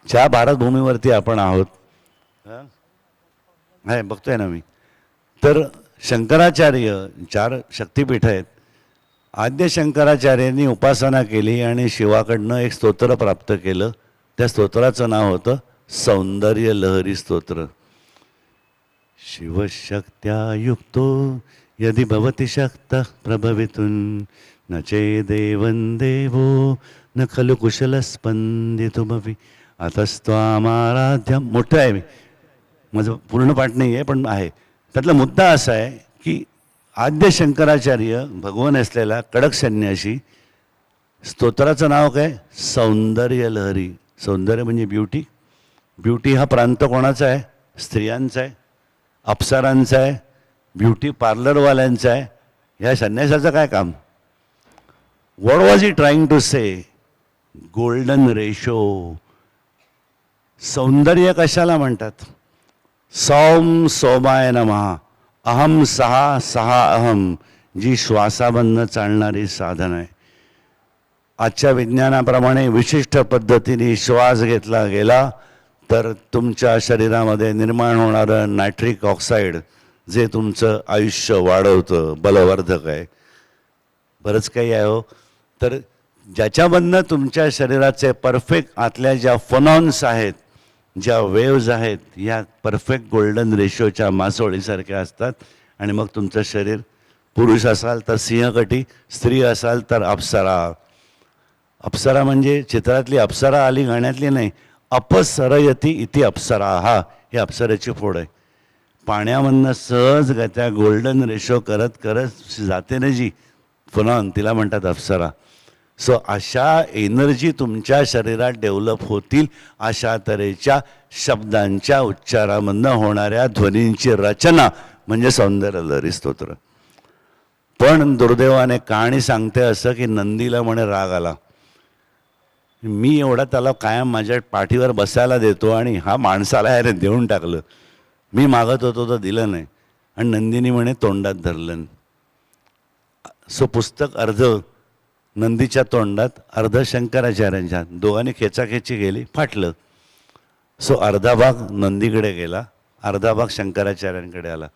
ज्या भारतभूमीवरती आपण आहोत
हां
बघतोय ना मी तर शंकराचार्य चार शक्तीपीठ आहेत आद्य शंकराचार्यांनी उपासना केली आणि शिवाकडनं एक स्तोत्र प्राप्त केलं त्या स्तोत्राचं नाव होतं सौंदर्य लहरी स्तोत्र शिवशक्त्या
युक्तो यदि भवति शक्तः प्रभवितुं न चेदेवं देवो न खलु आता
अतस्त्वामाराध्य मोठं आहे मी माझं पूर्ण पाठ नाही आहे पण आहे त्यातला मुद्दा असा आहे की आद्य शंकराचार्य भगवान असलेला कडक संन्याशी स्तोत्राचं नाव काय सौंदर्य लहरी सौंदर्य म्हणजे ब्युटी ब्युटी हा प्रांत कोणाचा आहे स्त्रियांचा आहे अप्सरांचं आहे ब्युटी पार्लरवाल्यांचं आहे ह्या संन्यासाचं काय काम what was trying to say golden ratio सौंदर्य कशाला म्हणतात सौम सोमाय नमा अहम सहा सहा अहम जी श्वासाबंध चालणारी साधन आहे आजच्या विज्ञानाप्रमाणे विशिष्ट पद्धतीने श्वास घेतला गेला तर तुमच्या शरीरामध्ये निर्माण होणारं नायट्रिक ऑक्साईड जे तुमचं आयुष्य वाढवतं बलवर्धक आहे बरंच काही आहे हो तर ज्याच्यामधनं तुमच्या शरीराचे परफेक्ट आतल्या ज्या फनॉन्स आहेत ज्या वेव्ज आहेत या परफेक्ट गोल्डन रेशोच्या मासोळीसारख्या असतात आणि मग तुमचं शरीर पुरुष असाल तर सिंहकटी स्त्री असाल तर अप्सरा अप्सरा म्हणजे चित्रातली अप्सरा आली गाण्यातली नाही अपसरयती इति अप्सरा हा हे अप्सराची फोड आहे पाण्यामधनं सहज त्या गोल्डन रेशो करत करत जाते ना जी फुलान तिला म्हणतात अप्सरा सो अशा एनर्जी तुमच्या शरीरात डेव्हलप होतील अशा तऱ्हेच्या शब्दांच्या उच्चारामधनं होणाऱ्या ध्वनींची रचना म्हणजे सौंदर्य लरी स्तोत्र पण दुर्दैवाने कहाणी सांगते असं की नंदीला म्हणे राग आला मी एवढा त्याला कायम माझ्या पाठीवर बसायला देतो आणि हा माणसाला अरे देऊन टाकलं मी मागत होतो तर दिलं नाही आणि नंदिनी म्हणे तोंडात धरलं सो पुस्तक अर्ध नंदीच्या तोंडात अर्ध शंकराचार्यांच्या दोघांनी खेचाखेची गेली फाटलं सो अर्धा भाग नंदीकडे गेला अर्धा भाग शंकराचार्यांकडे आला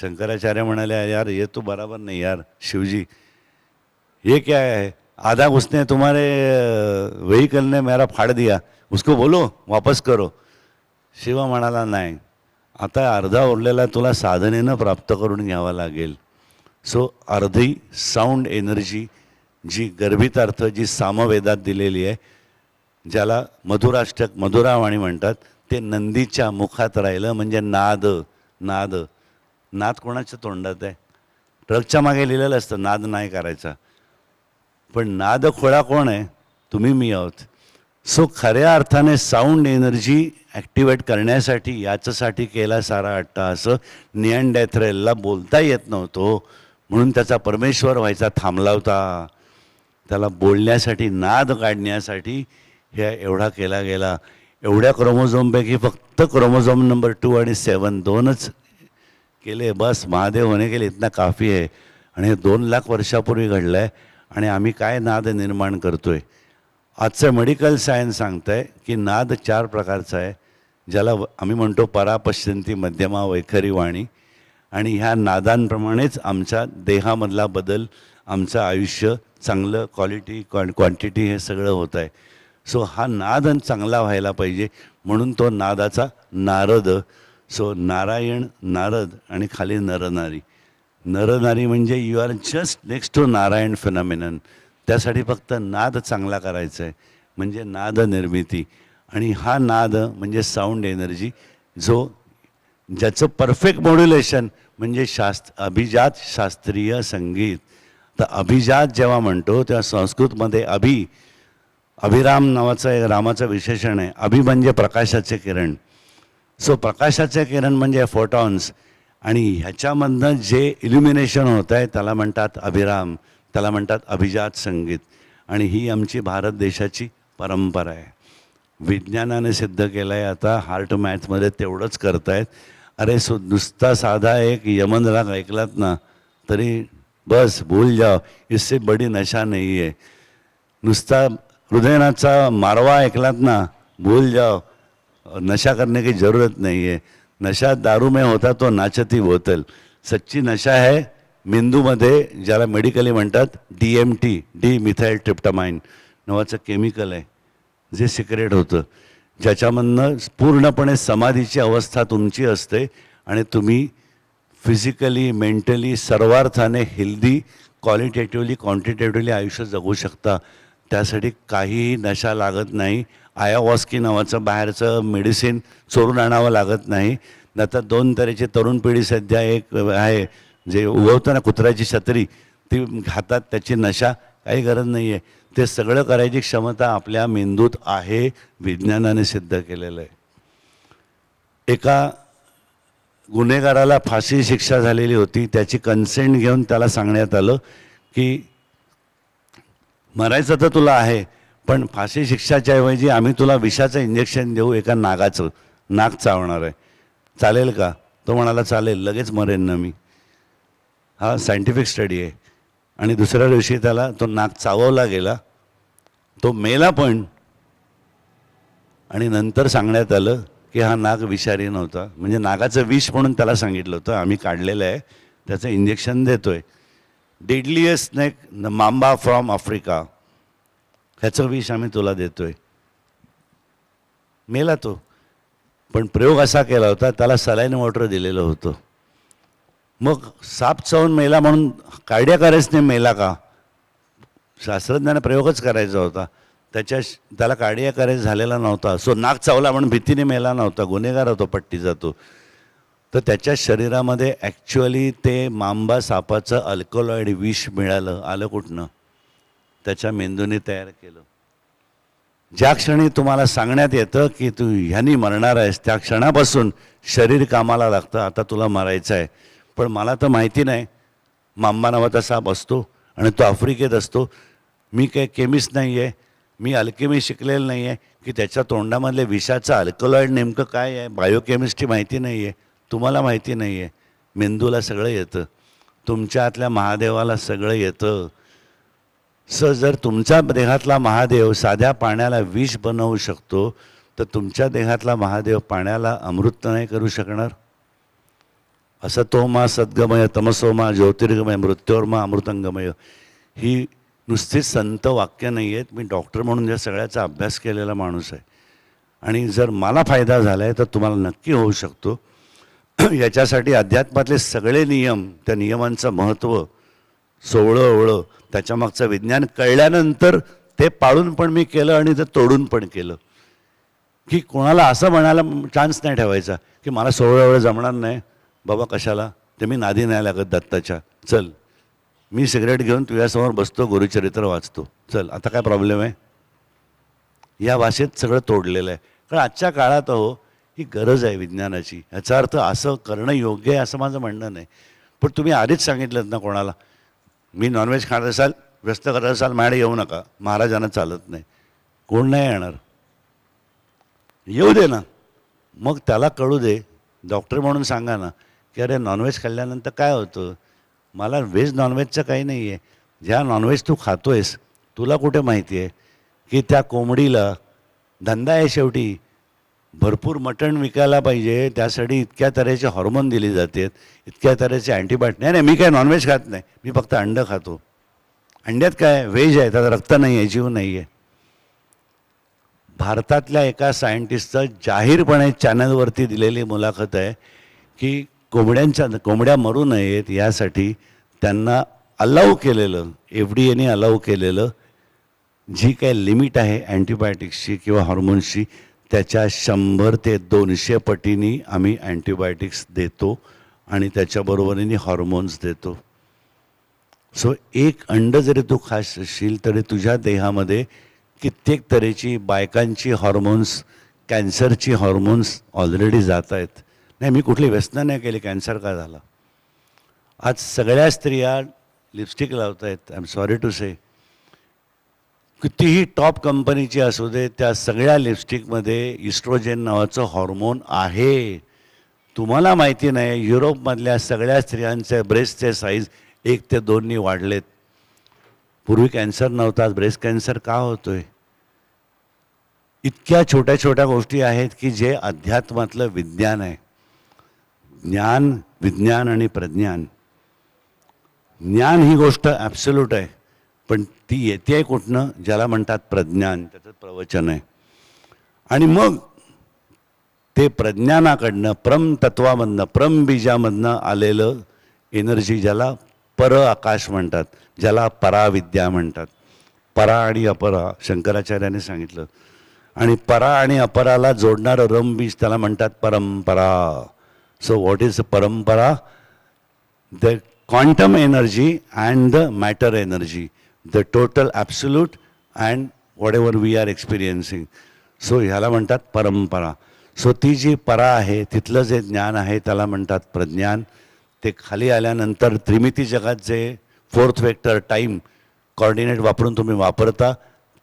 शंकराचार्य म्हणाले यार हे तू बराबर नाही यार शिवजी हे काय आहे आधा उसने तुम्हारे व्हीकल ने मेरा फाड़ दिया उसको बोलो वापस करो शिवा म्हणाला नाही आता अर्धा उरलेला तुला साधनेनं प्राप्त करून घ्यावा लागेल सो अर्धी साऊंड एनर्जी जी गर्भितार्थ जी सामवेदात दिलेली आहे ज्याला मधुराष्टक मधुरावाणी म्हणतात ते नंदीच्या मुखात राहिलं म्हणजे नाद नाद नाद कोणाच्या तोंडात आहे ट्रकच्या मागे लिहिलेलं असतं नाद नाही करायचा पण नादखोळा कोण आहे तुम्ही मी आहोत सो खऱ्या अर्थाने साऊंड एनर्जी ॲक्टिवेट करण्यासाठी याच्यासाठी केला सारा अट्टा असं नियन डॅथरेलला बोलता येत नव्हतो म्हणून त्याचा परमेश्वर व्हायचा थांबला होता त्याला बोलण्यासाठी नाद काढण्यासाठी हे एवढा केला गेला एवढ्या क्रोमोझोमपैकी फक्त क्रोमोझोम नंबर टू आणि सेवन दोनच केले बस महादेव होणे गेले इतना काफी आहे आणि हे दोन लाख वर्षापूर्वी घडलं आहे आणि आम्ही काय नाद निर्माण करतो आहे आजचं मेडिकल सायन्स सांगत आहे की नाद चार प्रकारचा आहे ज्याला आम्ही म्हणतो परापश्चंती मध्यमा वैखरी वाणी आणि ह्या नादांप्रमाणेच आमच्या देहामधला बदल आमचं आयुष्य चांगलं क्वालिटी क्वा क्वांटिटी हे सगळं होत आहे सो हा नाद चांगला व्हायला पाहिजे म्हणून तो नादाचा नारद सो नारायण नारद आणि खाली नरनारी नरनारी म्हणजे you are just next to Narayan phenomenon त्यासाठी फक्त नाद चांगला करायचा आहे म्हणजे नाद निर्मिती आणि हा नाद म्हणजे साऊंड एनर्जी जो ज्याचं परफेक्ट मॉड्युलेशन म्हणजे शास्त्र अभिजात शास्त्रीय संगीत तर अभिजात जेव्हा म्हणतो तेव्हा संस्कृतमध्ये अभि अभिराम नावाचं एक रामाचं विशेषण आहे अभि म्हणजे प्रकाशाचे किरण सो प्रकाशाचे किरण म्हणजे फोटॉन्स आणि ह्याच्यामधनं जे इल्युमिनेशन होत आहे त्याला म्हणतात अभिराम त्याला म्हणतात अभिजात संगीत आणि ही आमची भारत देशाची परंपरा आहे विज्ञानाने सिद्ध केलं आहे आता हार्ट मॅथमध्ये तेवढंच करतायत अरे सो नुसता साधा एक यमन राग ऐकलात ना तरी बस भूल जाओ इससे बडी नशा नाही आहे नुसता हृदयनाचा मारवा ऐकलात ना भूल जाओ नशा करण्याची जरूरत नाही आहे नशा दारू में होता तो नाचती बोतल सच्ची नशा है मेंदूमध्ये ज्याला मेडिकली म्हणतात D M T dimethyl tryptamine नावाचं केमिकल आहे जे सिक्रेट होतं ज्याच्यामधनं पूर्णपणे समाधीची अवस्था तुमची असते आणि तुम्ही फिजिकली मेंटली सर्वार्थाने हेल्दी क्वालिटेटिव्हली क्वांटिटेटिव्हली आयुष्य जगू शकता त्यासाठी काहीही नशा लागत नाही आयावॉस्की नावाचं बाहेरचं मेडिसिन चोरून आणावं लागत नाही आता दोन तऱ्हेची तरुण पिढी सध्या एक आहे जे ना कुत्र्याची छत्री ती घातात त्याची नशा काही गरज नाही आहे ते सगळं करायची क्षमता आपल्या मेंदूत आहे विज्ञानाने सिद्ध केलेलं आहे एका गुन्हेगाराला फाशी शिक्षा झालेली होती त्याची कन्सेंट घेऊन त्याला सांगण्यात आलं की मरायचं तर तुला आहे पण फाशी शिक्षाच्या ऐवजी आम्ही तुला विषाचं इंजेक्शन देऊ एका नागाचं नाग चावणार आहे चालेल का तो म्हणाला चालेल लगेच मरेन ना मी हा सायंटिफिक स्टडी आहे आणि दुसऱ्या दिवशी त्याला तो नाग चाववला गेला तो मेला पण आणि नंतर सांगण्यात आलं की हा नाग विषारी नव्हता म्हणजे नागाचं विष म्हणून त्याला सांगितलं होतं आम्ही काढलेलं आहे त्याचं इंजेक्शन देतोय deadliest snake mamba from Africa ह्याचं विष आम्ही तुला देतोय मेला तो पण प्रयोग असा केला होता त्याला सलाईन वॉटर दिलेलं होतं मग साप चावून मेला म्हणून कार्डिया मेला का शास्त्रज्ञाने प्रयोगच करायचा होता त्याच्या त्याला कार्डिया झालेला नव्हता सो नाक चावला म्हणून भीतीने मेला नव्हता गुन्हेगार होतो पट्टी जातो तर त्याच्या शरीरामध्ये ॲक्च्युअली ते मांबा सापाचं अल्कोलॉइड विष मिळालं आलं कुठनं त्याच्या मेंदूने तयार केलं ज्या क्षणी तुम्हाला सांगण्यात येतं की तू ह्यानी मरणार आहेस त्या क्षणापासून शरीर कामाला लागतं आता तुला मरायचं आहे पण मला तर माहिती नाही मांबा नावाचा साप असतो आणि तो आफ्रिकेत असतो मी काही केमिस्ट नाही आहे मी अल्केमी शिकलेलं नाही आहे की त्याच्या तोंडामधल्या विषाचं अल्कोलॉइड नेमकं काय आहे बायोकेमिस्ट्री माहिती नाही आहे तुम्हाला माहिती नाही आहे मेंदूला सगळं येतं तुमच्यातल्या महादेवाला सगळं येतं स जर तुमच्या देहातला महादेव साध्या पाण्याला विष बनवू शकतो तर तुमच्या देहातला महादेव पाण्याला अमृत नाही करू शकणार मा सद्गमय तमसोमा ज्योतिर्गमय मृत्योर्मा अमृतंगमय ही नुसतीच संत वाक्य नाही आहेत मी डॉक्टर म्हणून या सगळ्याचा अभ्यास केलेला माणूस आहे आणि जर मला फायदा झाला आहे तर तुम्हाला नक्की होऊ शकतो याच्यासाठी अध्यात्मातले सगळे नियम त्या नियमांचं महत्त्व सोवळं ओवळं त्याच्यामागचं विज्ञान कळल्यानंतर ते पाळून पण मी केलं आणि ते तोडून पण केलं की कोणाला असं म्हणायला चान्स नाही ठेवायचा की मला सोवळं ओवळं जमणार नाही बाबा कशाला ते मी नादी नाही लागत दत्ताच्या चल मी सिगरेट घेऊन तुझ्यासमोर बसतो गुरुचरित्र वाचतो चल आता काय प्रॉब्लेम आहे या भाषेत सगळं तोडलेलं आहे कारण आजच्या काळात हो ही गरज आहे विज्ञानाची याचा अर्थ असं करणं योग्य आहे असं माझं म्हणणं नाही पण तुम्ही आधीच सांगितलं ना कोणाला मी नॉनव्हेज खात असाल व्यस्त करत असाल माझ्याकडे येऊ नका महाराजांना चालत नाही कोण नाही येणार येऊ दे ना मग त्याला कळू दे डॉक्टर म्हणून सांगा ना की अरे नॉनव्हेज खाल्ल्यानंतर काय होतं मला व्हेज नॉनव्हेजचं काही नाही आहे ज्या नॉनव्हेज तू खातो आहेस तुला कुठे माहिती आहे की त्या कोंबडीला धंदा आहे शेवटी भरपूर मटण विकायला पाहिजे त्यासाठी इतक्या तऱ्हेचे हॉर्मोन दिले जाते इतक्या तऱ्हेचे अँटीबायोटिक नाही नाही मी काय नॉनव्हेज खात नाही मी फक्त अंड खातो अंड्यात काय व्हेज आहे त्यात रक्त नाही आहे जीव नाही आहे भारतातल्या एका सायंटिस्टचं जाहीरपणे चॅनलवरती दिलेली मुलाखत आहे की कोंबड्यांच्या कोंबड्या मरू नयेत यासाठी त्यांना अलाव केलेलं एफ डी एने अलाव केलेलं जी काय लिमिट आहे अँटीबायोटिक्सची किंवा हॉर्मोन्सची त्याच्या शंभर ते दोनशे पटीनी आम्ही अँटीबायोटिक्स देतो आणि त्याच्याबरोबरीने हॉर्मोन्स देतो सो एक अंड जरी तू खास असशील तरी तुझ्या देहामध्ये कित्येक तऱ्हेची बायकांची हॉर्मोन्स कॅन्सरची हॉर्मोन्स ऑलरेडी जात आहेत नाही मी कुठली व्यसना नाही केली कॅन्सर का झाला आज सगळ्या स्त्रिया लिपस्टिक लावत आहेत I am sorry to say कितीही टॉप कंपनीची असू दे त्या सगळ्या लिपस्टिकमध्ये इस्ट्रोजेन नावाचं हॉर्मोन आहे तुम्हाला माहिती नाही युरोपमधल्या सगळ्या स्त्रियांचे ब्रेस्टचे साईज एक ते दोननी वाढलेत पूर्वी कॅन्सर नव्हता ब्रेस्ट कॅन्सर का होतोय इतक्या छोट्या छोट्या गोष्टी आहेत की जे अध्यात्मातलं विज्ञान आहे ज्ञान विज्ञान आणि प्रज्ञान ज्ञान ही गोष्ट ॲब्सोल्यूट आहे पण ती येते आहे कुठनं ज्याला म्हणतात प्रज्ञान त्याचं प्रवचन आहे आणि मग ते प्रज्ञानाकडनं प्रम तत्वामधनं प्रम बीजामधनं आलेलं एनर्जी ज्याला पर आकाश म्हणतात ज्याला पराविद्या म्हणतात परा आणि अपरा शंकराचार्याने सांगितलं आणि परा आणि अपराला जोडणारं बीज त्याला म्हणतात परंपरा सो व्हॉट इज परंपरा the quantum energy and the matter energy the total absolute and whatever we are experiencing so ह्याला म्हणतात परंपरा सो ती जी परा आहे तिथलं जे ज्ञान आहे त्याला म्हणतात प्रज्ञान ते खाली आल्यानंतर त्रिमिती जगात जे फोर्थ वेक्टर टाईम कॉर्डिनेट वापरून तुम्ही वापरता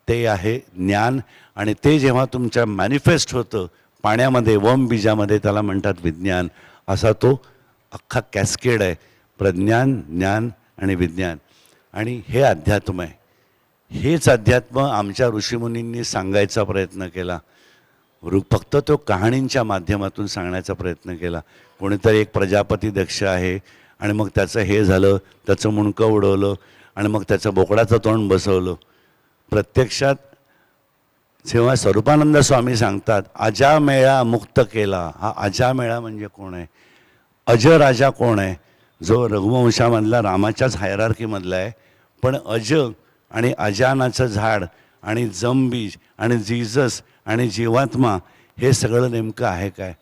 ते आहे ज्ञान आणि ते जेव्हा तुमच्या मॅनिफेस्ट होतं पाण्यामध्ये वम बीजामध्ये त्याला म्हणतात विज्ञान असा तो अख्खा कॅस्केड आहे प्रज्ञान ज्ञान आणि विज्ञान आणि हे अध्यात्म आहे हेच अध्यात्म आमच्या ऋषीमुनींनी सांगायचा प्रयत्न केला फक्त तो कहाणींच्या माध्यमातून सांगण्याचा प्रयत्न केला कोणीतरी एक प्रजापती दक्ष आहे आणि मग त्याचं हे झालं त्याचं मुणकं उडवलं आणि मग त्याचं बोकडाचं तोंड बसवलं प्रत्यक्षात जेव्हा स्वरूपानंद स्वामी सांगतात मेळा मुक्त केला हा मेळा म्हणजे कोण आहे अज राजा कोण आहे जो रघुवंशामधला रामाच्याच हायरार्कीमधला आहे पण अज आणि अजानाचं झाड आणि जमबीज आणि जीजस आणि जीवात्मा हे सगळं नेमकं आहे काय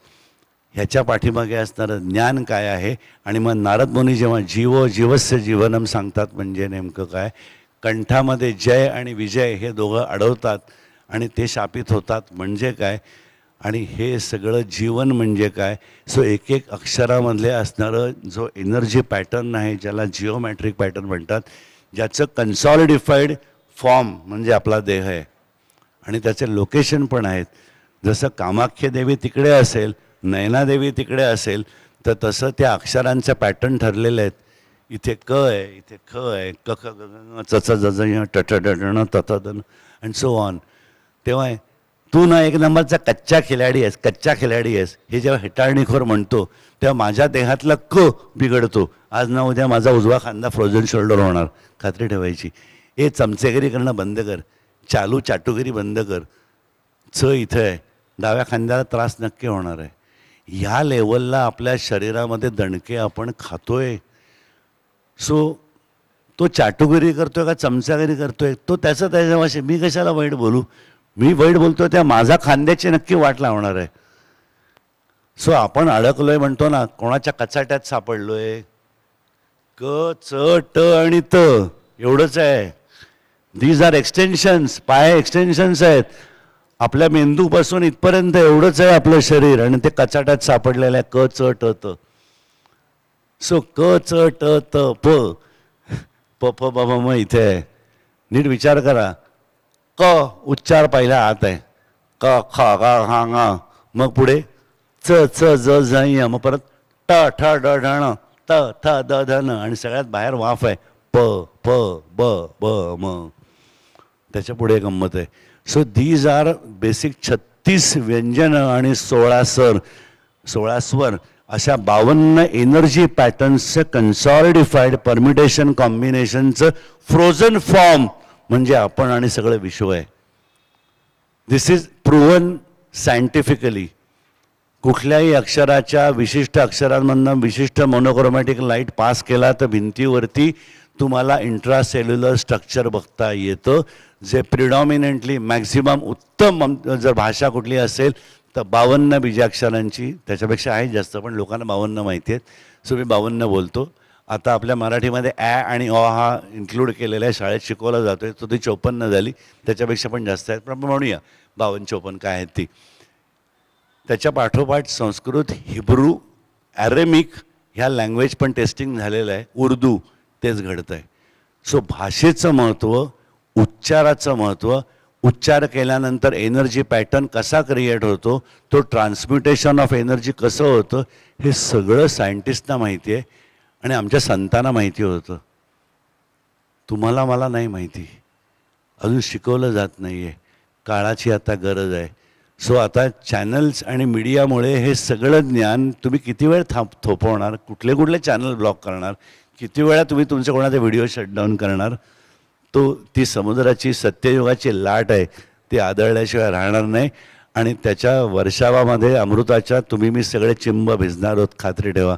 ह्याच्या पाठीमागे असणारं ज्ञान काय आहे आणि मग नारद मुनी जेव्हा जीव जीवस्य जीवनम सांगतात म्हणजे नेमकं काय कंठामध्ये जय आणि विजय हे दोघं अडवतात आणि ते शापित होतात म्हणजे काय आणि हे सगळं जीवन म्हणजे काय सो एक एक अक्षरामधले असणारं जो एनर्जी पॅटर्न आहे ज्याला जिओमॅट्रिक पॅटर्न म्हणतात ज्याचं कन्सॉलिडिफाईड फॉर्म म्हणजे आपला देह आहे आणि त्याचे लोकेशन पण आहेत जसं कामाख्य देवी तिकडे असेल नयनादेवी तिकडे असेल तर तसं त्या अक्षरांचे पॅटर्न ठरलेले आहेत इथे क आहे इथे ख आहे क ख ग च ज ट ट डण तथ दन अँड सो ऑन तेव्हा तू ना एक नंबरचा कच्चा खिलाडी आहेस कच्चा खिलाडी आहेस हे जेव्हा हिटाळणीखोर म्हणतो तेव्हा माझ्या देहातला क बिघडतो आज ना उद्या माझा उजवा खांदा फ्रोझन शोल्डर होणार खात्री ठेवायची हे चमचेगिरी करणं बंद कर चालू चाटुगिरी बंद कर च इथं आहे डाव्या खांद्याला त्रास नक्की होणार आहे ह्या लेवलला आपल्या शरीरामध्ये दणके आपण खातोय सो तो चाटुगिरी करतोय का चमचागिरी करतोय तो त्याचं त्याच्यापाशी मी कशाला वाईट बोलू मी वाईट बोलतो त्या माझा खांद्याची नक्की वाट लावणार आहे सो आपण अडकलोय म्हणतो ना कोणाच्या कचाट्यात सापडलोय क च ट आणि त एवढंच आहे दीज आर एक्सटेन्शन्स पाय एक्सटेन्शन्स आहेत आपल्या मेंदूपासून इथपर्यंत एवढंच आहे आपलं शरीर आणि ते कचाट्यात सापडलेलं आहे क च ट त सो क च ट त प प प बाबा इथे आहे नीट विचार करा क उच्चार पहिला आत आहे क ख ग हा ग मग पुढे च च ज झ मग परत ट ठ ड ण त थ द ध न आणि सगळ्यात बाहेर वाफ आहे प प ब ब म त्याच्या पुढे गंमत आहे सो दीज आर बेसिक छत्तीस व्यंजन आणि सोळा सर सोळा स्वर अशा बावन्न एनर्जी पॅटर्न्सचं कन्सॉलिडिफाईड परमिटेशन कॉम्बिनेशनचं फ्रोझन फॉर्म म्हणजे आपण आणि सगळं विश्व आहे दिस इज प्रूव्हन सायंटिफिकली कुठल्याही अक्षराच्या विशिष्ट अक्षरांमधनं विशिष्ट मोनोक्रोमॅटिक लाईट पास केला तर भिंतीवरती तुम्हाला इंट्रासेल्युलर स्ट्रक्चर बघता येतं जे प्रिडॉमिनेंटली मॅक्झिमम उत्तम जर भाषा कुठली असेल तर बावन्न बीजाक्षरांची त्याच्यापेक्षा आहे जास्त पण लोकांना बावन्न माहिती आहेत सो मी बावन्न बोलतो आता आपल्या मराठीमध्ये ॲ आणि ऑ हा इन्क्लूड केलेला आहे शाळेत शिकवला जातो आहे तो ती चौपन्न झाली त्याच्यापेक्षा पण जास्त आहेत पण म्हणूया बावन्न चौपन्न काय आहेत ती त्याच्या पाठोपाठ संस्कृत हिब्रू ॲरेमिक ह्या लँग्वेज पण टेस्टिंग झालेलं आहे उर्दू तेच घडत आहे सो भाषेचं महत्त्व उच्चाराचं महत्त्व उच्चार केल्यानंतर एनर्जी पॅटर्न कसा क्रिएट होतो तो ट्रान्सम्युटेशन ऑफ एनर्जी कसं होतं हे सगळं सायंटिस्टना माहिती आहे आणि आमच्या संतांना माहिती होतं तुम्हाला मला नाही माहिती अजून शिकवलं जात नाही आहे काळाची आता गरज आहे सो आता चॅनल्स आणि मीडियामुळे हे सगळं ज्ञान तुम्ही किती वेळ थांब थोपवणार कुठले कुठले चॅनल ब्लॉक करणार किती वेळा तुम्ही तुमचे कोणाचे व्हिडिओ शटडाऊन करणार तो ती समुद्राची सत्ययुगाची लाट आहे ती आदळल्याशिवाय राहणार नाही आणि त्याच्या वर्षावामध्ये अमृताच्या तुम्ही मी सगळे चिंब भिजणार आहोत खात्री ठेवा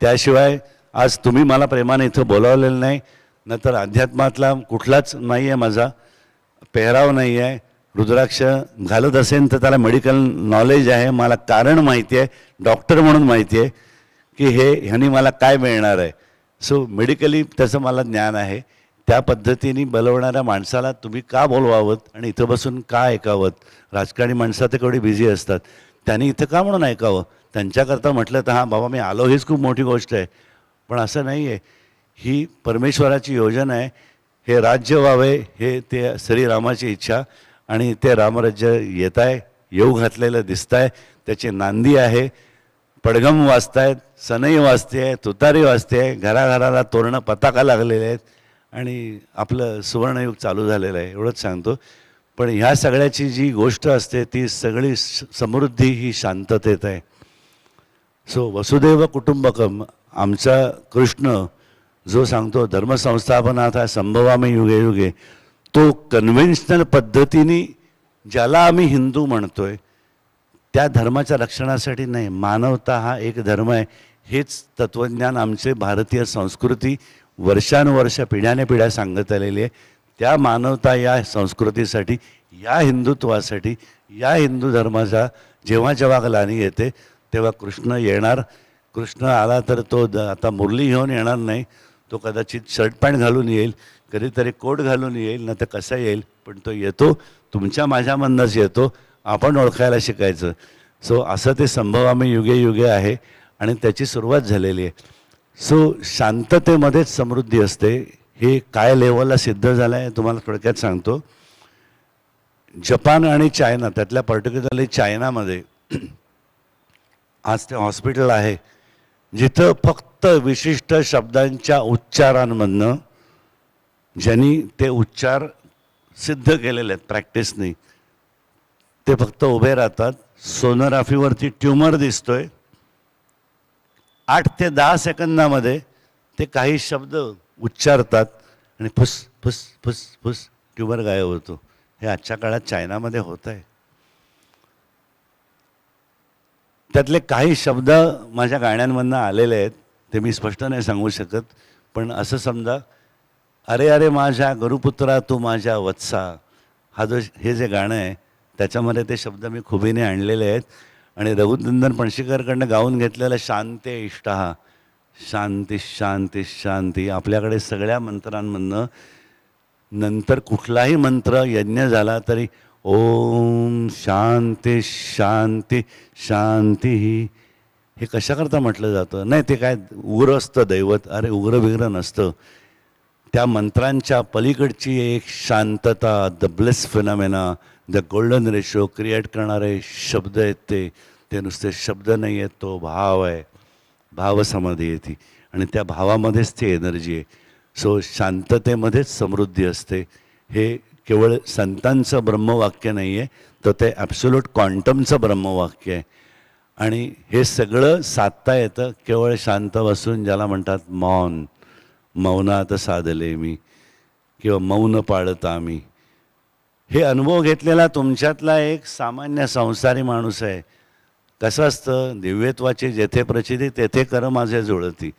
त्याशिवाय आज तुम्ही मला प्रेमाने इथं बोलावलेलं नाही नंतर अध्यात्मातला कुठलाच नाही आहे माझा पेहराव नाही आहे रुद्राक्ष घालत असेल तर त्याला मेडिकल नॉलेज आहे मला कारण माहिती आहे डॉक्टर म्हणून माहिती आहे की हे ह्यानी मला काय मिळणार आहे सो मेडिकली त्याचं मला ज्ञान आहे त्या पद्धतीने बोलवणाऱ्या माणसाला तुम्ही का बोलवावत आणि इथं बसून का ऐकावत राजकारणी माणसं तर केवढी बिझी असतात त्यांनी इथं का म्हणून ऐकावं त्यांच्याकरता म्हटलं तर हां बाबा मी आलो हीच खूप मोठी गोष्ट आहे पण असं नाही आहे ही परमेश्वराची योजना आहे हे राज्य व्हावे हे ते श्रीरामाची इच्छा आणि ते रामराज्य येत आहे येऊ घातलेलं दिसत आहे त्याची नांदी आहे पडगम वाजतायत सनई वाजते आहे तुतारी वाचते आहे घराघराला तोरणं पताका लागलेले आहेत आणि आपलं सुवर्णयुग चालू झालेलं आहे एवढंच सांगतो पण ह्या सगळ्याची जी गोष्ट असते ती सगळी समृद्धी ही शांततेत आहे सो वसुदेव कुटुंबकम आमचा कृष्ण जो सांगतो धर्मसंस्थापनाचा संभवामी युगे युगे तो कन्व्हेन्शनल पद्धतीने ज्याला आम्ही हिंदू म्हणतोय त्या धर्माच्या रक्षणासाठी नाही मानवता हा एक धर्म आहे हेच तत्वज्ञान आमचे भारतीय संस्कृती वर्षानुवर्ष पिढ्याने पिढ्या सांगत आलेली आहे त्या मानवता या संस्कृतीसाठी या हिंदुत्वासाठी या हिंदू धर्माचा जेव्हा जेव्हा ग्लानी येते तेव्हा कृष्ण येणार कृष्ण आला तर तो द आता मुरली घेऊन येणार नाही तो कदाचित शर्ट पॅन्ट घालून येईल कधीतरी कोट घालून येईल ना तर कसा येईल पण तो येतो तुमच्या माझ्यामधनंच येतो आपण ओळखायला शिकायचं सो असं ते संभव आम्ही युगे युगे आहे आणि त्याची सुरुवात झालेली आहे सो शांततेमध्येच समृद्धी असते हे काय लेवलला सिद्ध झालं आहे तुम्हाला थोडक्यात सांगतो जपान आणि चायना त्यातल्या पर्टिक्युलरली चायनामध्ये आज ते हॉस्पिटल आहे जिथं फक्त विशिष्ट शब्दांच्या उच्चारांमधनं ज्यांनी ते उच्चार सिद्ध केलेले आहेत प्रॅक्टिसने ते फक्त उभे राहतात सोनोग्राफीवरती ट्युमर दिसतोय आठ ते दहा सेकंदामध्ये ते काही शब्द उच्चारतात आणि फुस फुस फुस फुस ट्युमर गायब होतो हे आजच्या काळात चायनामध्ये होत आहे त्यातले काही शब्द माझ्या गाण्यांमधनं आलेले आहेत ते मी स्पष्ट नाही सांगू शकत पण असं समजा अरे अरे माझ्या गुरुपुत्रा तू माझ्या वत्सा हा जो हे जे गाणं आहे त्याच्यामध्ये ते शब्द मी खुबीने आणलेले आहेत आणि रघुनंदन पणशीकरकडनं गाऊन घेतलेलं शांते इष्टा शांती शांती शांती आपल्याकडे सगळ्या मंत्रांमधनं नंतर कुठलाही मंत्र यज्ञ झाला तरी ओम शांती शांती शांती हे कशाकरता म्हटलं जातं नाही ते काय उग्र असतं दैवत अरे उग्र बिग्र नसतं त्या मंत्रांच्या पलीकडची एक शांतता the bless phenomena the golden ratio create करणारे शब्द आहेत ते ते नुसते शब्द नाही आहेत तो भाव आहे समाधी आहे ती आणि त्या भावामध्येच ती एनर्जी आहे सो शांततेमध्येच समृद्धी असते हे केवळ संतांचं ब्रह्मवाक्य नाही आहे तर ते ॲब्सोल्यूट क्वांटमचं ब्रह्मवाक्य आहे आणि हे सगळं साधता येतं केवळ शांत बसून ज्याला म्हणतात मौन मौनात साधले मी किंवा मौन पाळत आम्ही हे अनुभव घेतलेला तुमच्यातला एक सामान्य संसारी माणूस आहे कसं असतं दिव्यत्वाची जेथे प्रचिती तेथे कर माझे जुळती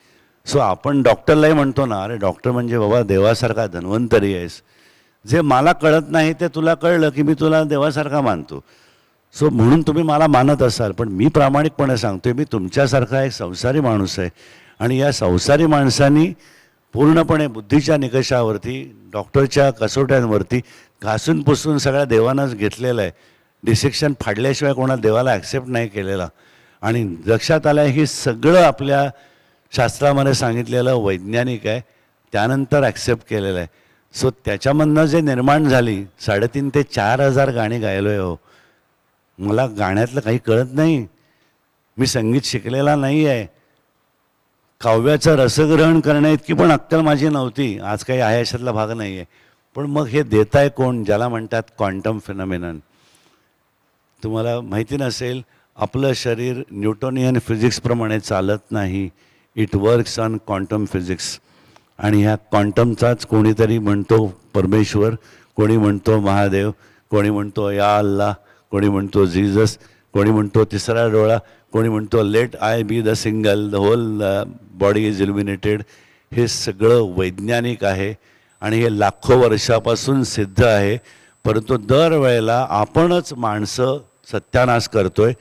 सो आपण डॉक्टरलाही म्हणतो ना अरे डॉक्टर म्हणजे बाबा देवासारखा धन्वंतरी आहेस जे मला कळत नाही ते तुला कळलं की मी तुला देवासारखा मानतो सो म्हणून तुम्ही मला मानत असाल पण मी प्रामाणिकपणे सांगतोय मी तुमच्यासारखा एक संसारी माणूस आहे आणि या संसारी माणसांनी पूर्णपणे बुद्धीच्या निकषावरती डॉक्टरच्या कसोट्यांवरती घासून पुसून सगळ्या देवानंच घेतलेलं आहे डिसेक्शन फाडल्याशिवाय कोणा देवाला ॲक्सेप्ट नाही केलेला आणि लक्षात आलं हे सगळं आपल्या शास्त्रामध्ये सांगितलेलं वैज्ञानिक आहे त्यानंतर ॲक्सेप्ट केलेलं आहे सो त्याच्यामधनं जे निर्माण झाली साडेतीन ते चार हजार गाणी गायलो आहे हो मला गाण्यातलं काही कळत नाही मी संगीत शिकलेला नाही आहे काव्याचं रसग्रहण करण्या इतकी पण अक्कल माझी नव्हती आज काही आयाशातला भाग नाही आहे पण मग हे देत आहे कोण ज्याला म्हणतात क्वांटम फिनॉमिनन तुम्हाला माहिती नसेल आपलं शरीर न्यूटोनियन फिजिक्सप्रमाणे चालत नाही it works on quantum physics आणि ह्या क्वांटमचाच कोणीतरी म्हणतो परमेश्वर कोणी म्हणतो महादेव कोणी म्हणतो या अल्ला कोणी म्हणतो झिजस कोणी म्हणतो तिसरा डोळा कोणी म्हणतो let I be the single the whole body is illuminated हे सगळं वैज्ञानिक आहे आणि हे लाखो वर्षापासून सिद्ध आहे परंतु दरवेळेला आपणच माणसं सत्यानाश करतोय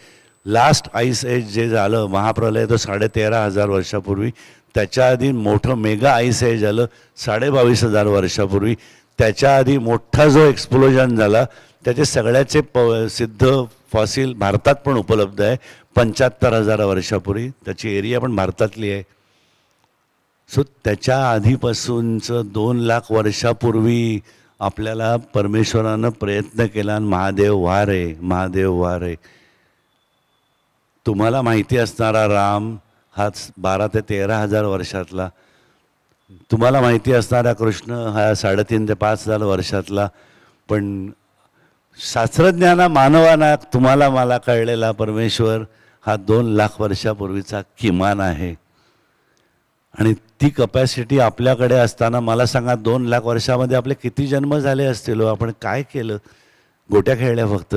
लास्ट आईस एज जे झालं महाप्रलय तो साडेतेरा हजार वर्षापूर्वी त्याच्या आधी मोठं मेगा आईस हे झालं साडेबावीस हजार वर्षापूर्वी त्याच्या आधी मोठा जो एक्सप्लोजन झाला त्याचे सगळ्याचे प सिद्ध फॉसिल भारतात पण उपलब्ध आहे पंच्याहत्तर हजार वर्षापूर्वी त्याची एरिया पण भारतातली आहे सो त्याच्या आधीपासूनचं दोन लाख वर्षापूर्वी आपल्याला परमेश्वरानं प्रयत्न केला आणि महादेव वारे महादेव वारे तुम्हाला माहिती असणारा राम हाच बारा ते तेरा हजार वर्षातला तुम्हाला माहिती असणारा कृष्ण हा साडेतीन ते पाच हजार वर्षातला पण शास्त्रज्ञाना मानवाना तुम्हाला मला कळलेला परमेश्वर हा दोन लाख वर्षापूर्वीचा किमान आहे आणि ती कपॅसिटी आपल्याकडे असताना मला सांगा दोन लाख वर्षामध्ये आपले किती जन्म झाले असतील हो? आपण काय केलं गोट्या खेळल्या फक्त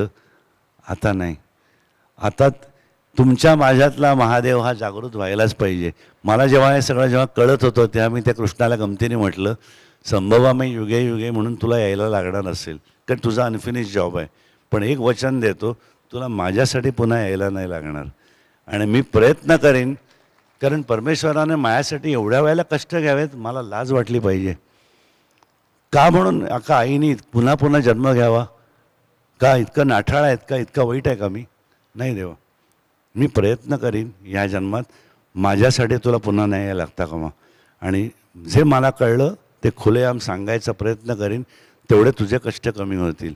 आता नाही आता तुमच्या माझ्यातला महादेव हा जागृत व्हायलाच पाहिजे मला जेव्हा हे सगळं जेव्हा कळत होतं तेव्हा मी त्या कृष्णाला गमतीने म्हटलं संभवा मी युगे युगे म्हणून तुला यायला लागणार असेल कारण तुझा अनफिनिश जॉब आहे पण एक वचन देतो तुला माझ्यासाठी पुन्हा यायला नाही लागणार आणि मी प्रयत्न करेन कारण परमेश्वराने माझ्यासाठी एवढ्या वेळेला कष्ट घ्यावेत मला लाज वाटली पाहिजे का म्हणून का आईने पुन्हा पुन्हा जन्म घ्यावा का इतकं नाठाळ आहेत का इतका वाईट आहे का मी नाही देवा मी प्रयत्न करीन या जन्मात माझ्यासाठी तुला पुन्हा नाही लागता का मग आणि जे मला कळलं ते खुलेआम सांगायचा प्रयत्न करीन तेवढे तुझे कष्ट कमी होतील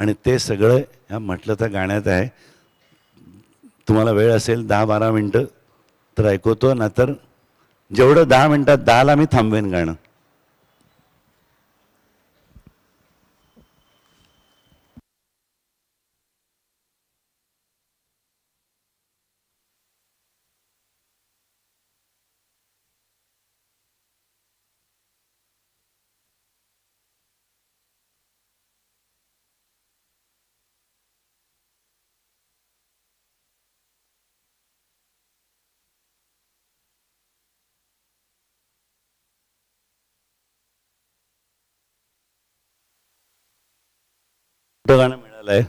आणि ते सगळं ह्या म्हटलं तर गाण्यात आहे तुम्हाला वेळ असेल दहा बारा मिनटं तर ऐकवतो ना तर जेवढं दहा मिनटात दहाला मी थांबवेन गाणं मोठं गाणं मिळालं आहे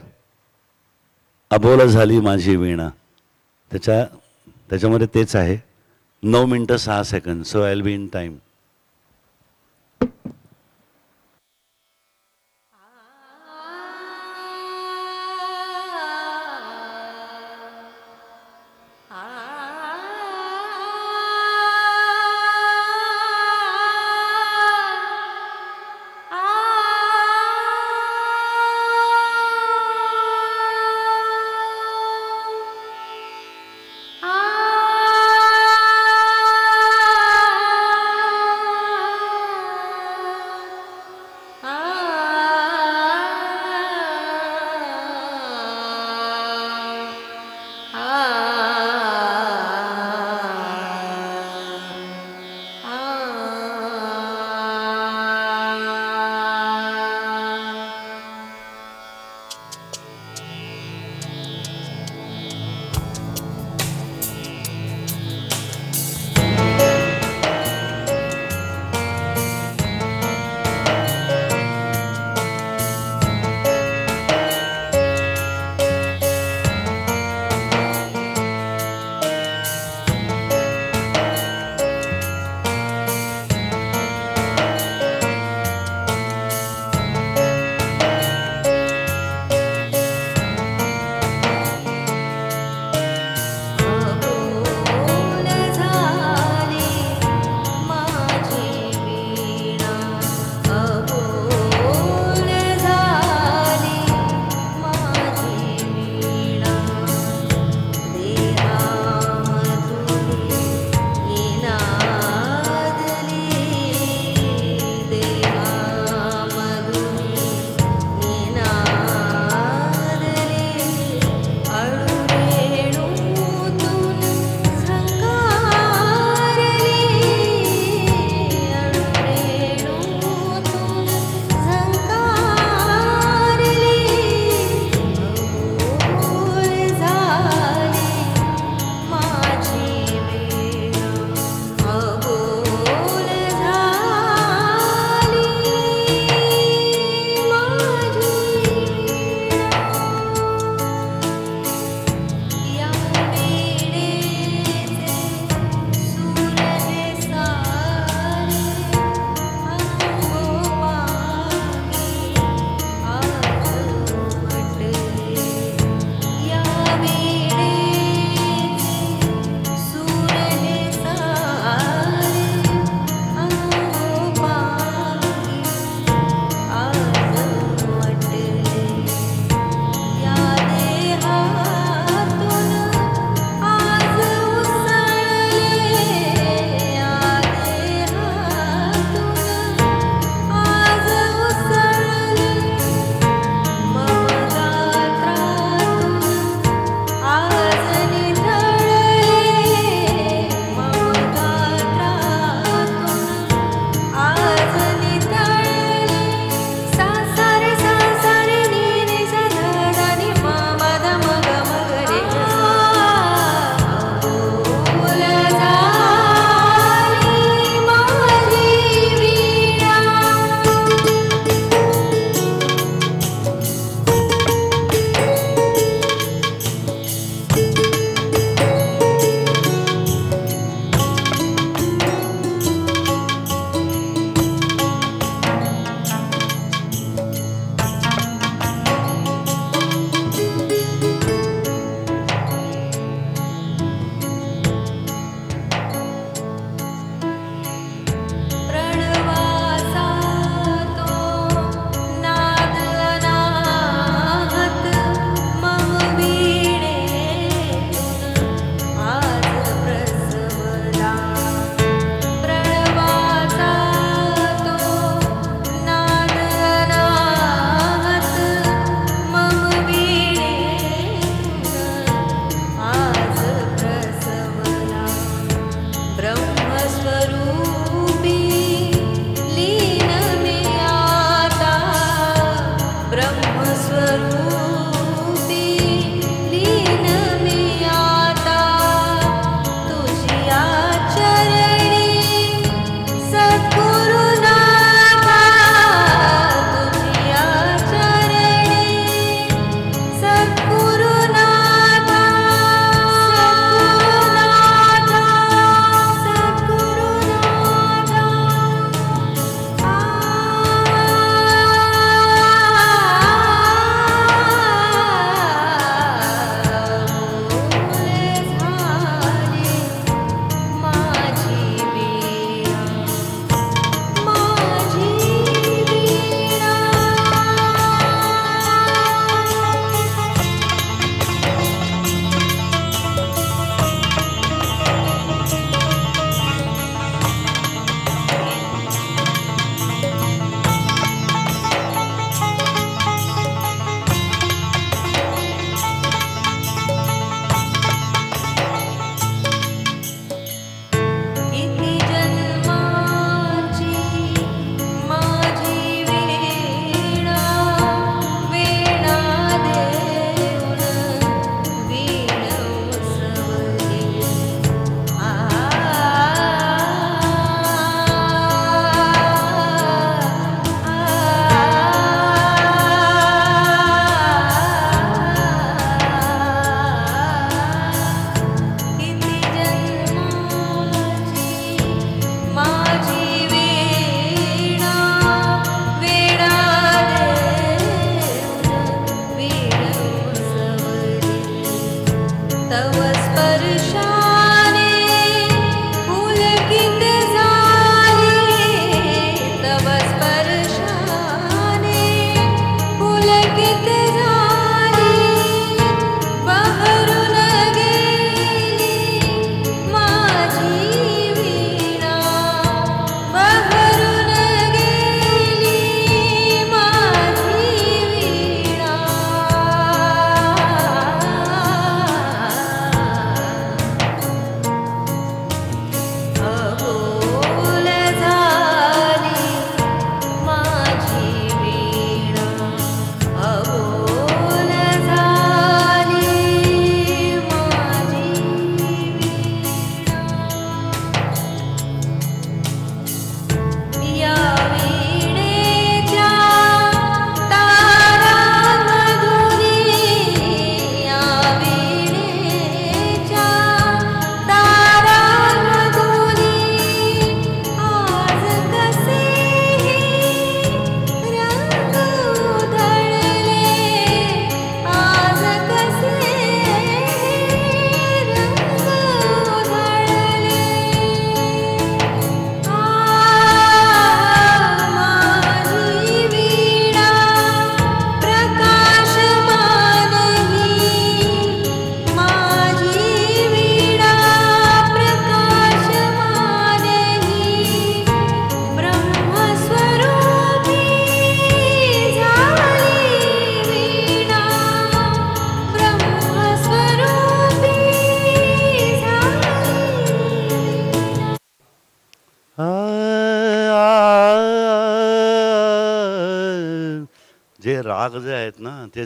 अबोल झाली माझी वीणा त्याच्या त्याच्यामध्ये तेच आहे नऊ मिनटं सहा सेकंद so I will be in time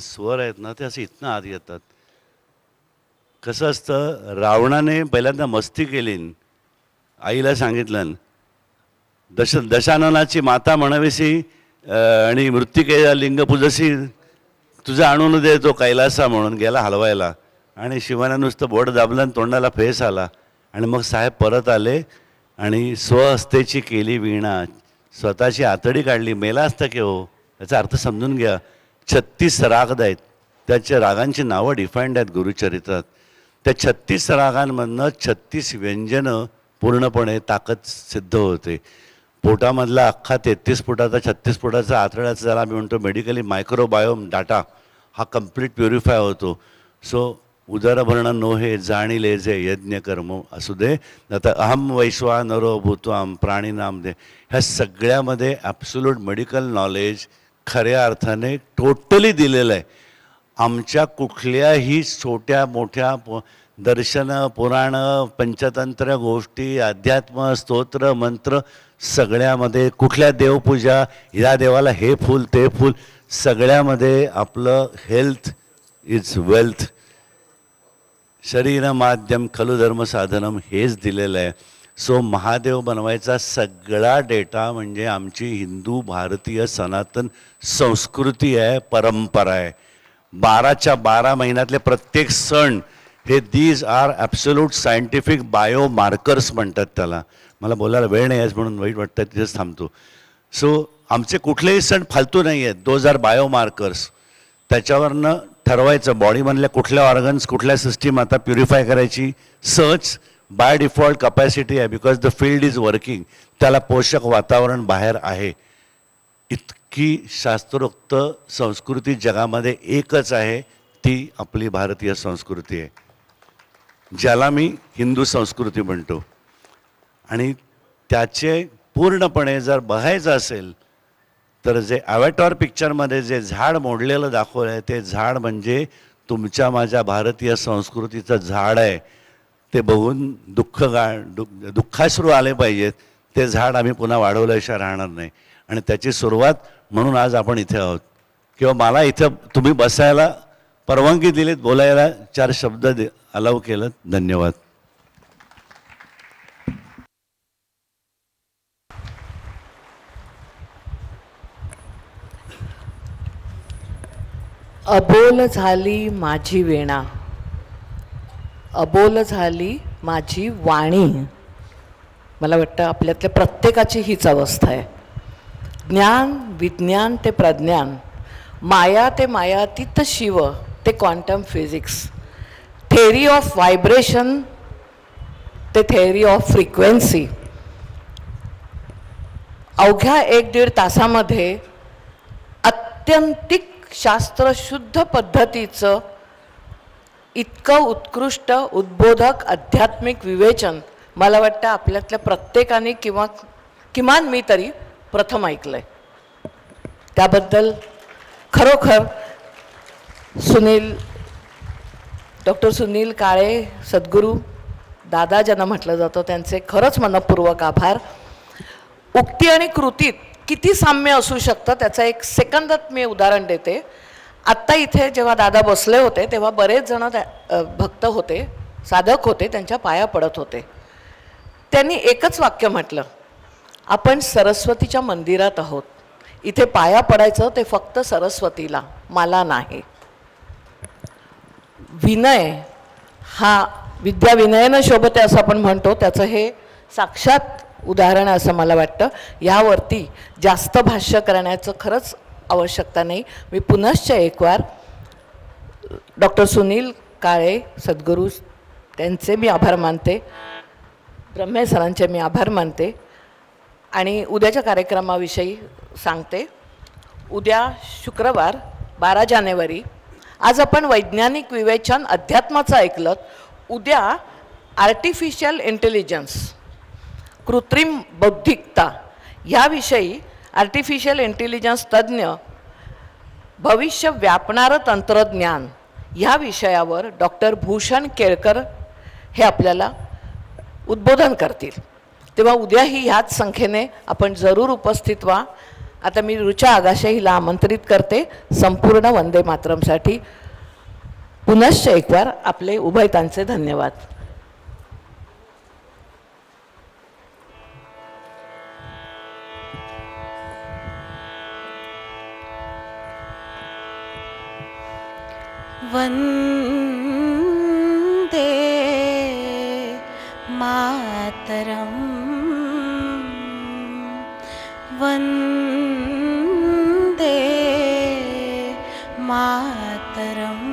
स्वर आहेत ना ते असे इथनं आत येतात कसं असतं
रावणाने पहिल्यांदा मस्ती केली आईला सांगितलं दश दशाननाची माता म्हणावीशी आणि मृत्यू लिंग पूजसी तुझं आणून दे तो कैलासा म्हणून गेला हलवायला आणि शिवाने नुसतं बोट दाबलं आणि तोंडाला फेस आला आणि मग साहेब परत आले आणि स्वहस्तेची केली वीणा स्वतःची आतडी काढली मेला असतं हो याचा अर्थ समजून घ्या छत्तीस राग आहेत त्याच्या रागांची नावं डिफाईंड आहेत गुरुचरित्रात त्या छत्तीस रागांमधनं छत्तीस व्यंजनं पूर्णपणे ताकद सिद्ध होते पोटामधला अख्खा तेहतीस फुटाचा छत्तीस फुटाचा आतड्याचा ज्याला आम्ही म्हणतो मेडिकली मायक्रोबायोम डाटा हा कम्प्लीट प्युरिफाय होतो सो उदरभरण नो हे जाणीले जे यज्ञ कर्म असू दे तर अहम वैश्वा नरो प्राणी नाम दे ह्या सगळ्यामध्ये ॲब्सुलूट मेडिकल नॉलेज खऱ्या अर्थाने टोटली दिलेलं आहे आमच्या कुठल्याही छोट्या मोठ्या प दर्शनं पुराणं पंचतंत्र गोष्टी अध्यात्म स्तोत्र मंत्र सगळ्यामध्ये कुठल्या देवपूजा या देवाला हे फूल ते फूल सगळ्यामध्ये आपलं हेल्थ इज वेल्थ शरीर माध्यम धर्म साधनम हेच दिलेलं आहे सो महादेव बनवायचा सगळा डेटा म्हणजे आमची हिंदू भारतीय सनातन संस्कृती आहे परंपरा आहे बाराच्या बारा महिन्यातले प्रत्येक सण हे these are absolute scientific bio markers म्हणतात त्याला मला बोलायला वेळ नाही आहे म्हणून वाईट वाटतं तिथेच थांबतो सो आमचे कुठलेही सण फालतू नाही आहेत दोज आर बायो मार्कर्स त्याच्यावरनं ठरवायचं बॉडीमधल्या कुठल्या ऑर्गन्स कुठल्या सिस्टीम आता प्युरिफाय करायची सच बाय डिफॉल्ट कपॅसिटी आहे because the field is working त्याला पोषक वातावरण बाहेर आहे इतकी शास्त्रोक्त संस्कृती जगामध्ये एकच आहे ती आपली भारतीय संस्कृती आहे ज्याला मी हिंदू संस्कृती म्हणतो आणि त्याचे पूर्णपणे जर बघायचं असेल तर जे अवॅटॉर पिक्चरमध्ये जे झाड मोडलेलं दाखवलं आहे ते झाड म्हणजे तुमच्या माझ्या भारतीय संस्कृतीचं झाड आहे ते बघून दुःख गा दु दुःखाश्रू आले पाहिजेत ते झाड आम्ही पुन्हा वाढवल्याशिवाय राहणार नाही आणि त्याची सुरुवात म्हणून आज आपण इथे आहोत किंवा मला इथं तुम्ही बसायला परवानगी दिलीत बोलायला चार शब्द दे अलाव केलं धन्यवाद
अबोल झाली माझी वेणा अबोल झाली माझी वाणी मला वाटतं आपल्यातल्या प्रत्येकाची हीच अवस्था आहे ज्ञान विज्ञान ते प्रज्ञान माया ते मायातीत शिव ते quantum physics theory of vibration ते थेअरी ऑफ फ्रिक्वेन्सी अवघ्या एक दीड तासामध्ये अत्यंतिक शास्त्रशुद्ध पद्धतीचं इतकं उत्कृष्ट उद्बोधक आध्यात्मिक विवेचन मला वाटतं आपल्यातल्या प्रत्येकाने किंवा किमान मी तरी प्रथम ऐकलं आहे त्याबद्दल खरोखर सुनील डॉक्टर सुनील काळे सद्गुरू दादा ज्यांना म्हटलं जातं त्यांचे खरंच मनपूर्वक आभार उक्ती आणि कृतीत किती साम्य असू शकतं त्याचं एक सेकंदात मी उदाहरण देते आत्ता इथे जेव्हा दादा बसले होते तेव्हा बरेच जण भक्त होते साधक होते त्यांच्या पाया पडत होते त्यांनी एकच वाक्य म्हटलं आपण सरस्वतीच्या मंदिरात आहोत इथे पाया पडायचं ते फक्त सरस्वतीला मला नाही विनय हा विद्या विनयनं शोभते असं आपण म्हणतो त्याचं हे साक्षात उदाहरण असं मला वाटतं यावरती जास्त भाष्य करण्याचं खरंच आवश्यकता नाही मी पुनश्च एकवार डॉक्टर सुनील काळे सद्गुरू त्यांचे मी आभार मानते ब्रह्मे सरांचे मी आभार मानते आणि उद्याच्या कार्यक्रमाविषयी सांगते उद्या शुक्रवार बारा जानेवारी आज आपण वैज्ञानिक विवेचन अध्यात्माचं ऐकलं उद्या आर्टिफिशियल इंटेलिजन्स कृत्रिम बौद्धिकता ह्याविषयी आर्टिफिशियल इंटेलिजन्स तज्ज्ञ भविष्य व्यापणारं तंत्रज्ञान ह्या विषयावर डॉक्टर भूषण केळकर हे आपल्याला उद्बोधन करतील तेव्हा उद्याही ह्याच संख्येने आपण जरूर उपस्थित व्हा आता मी रुचा आगाशे हिला आमंत्रित करते संपूर्ण वंदे मातरमसाठी पुनश्च एकवार आपले उभयतांचे धन्यवाद
वन्दे मातरम् वन्दे मातरम्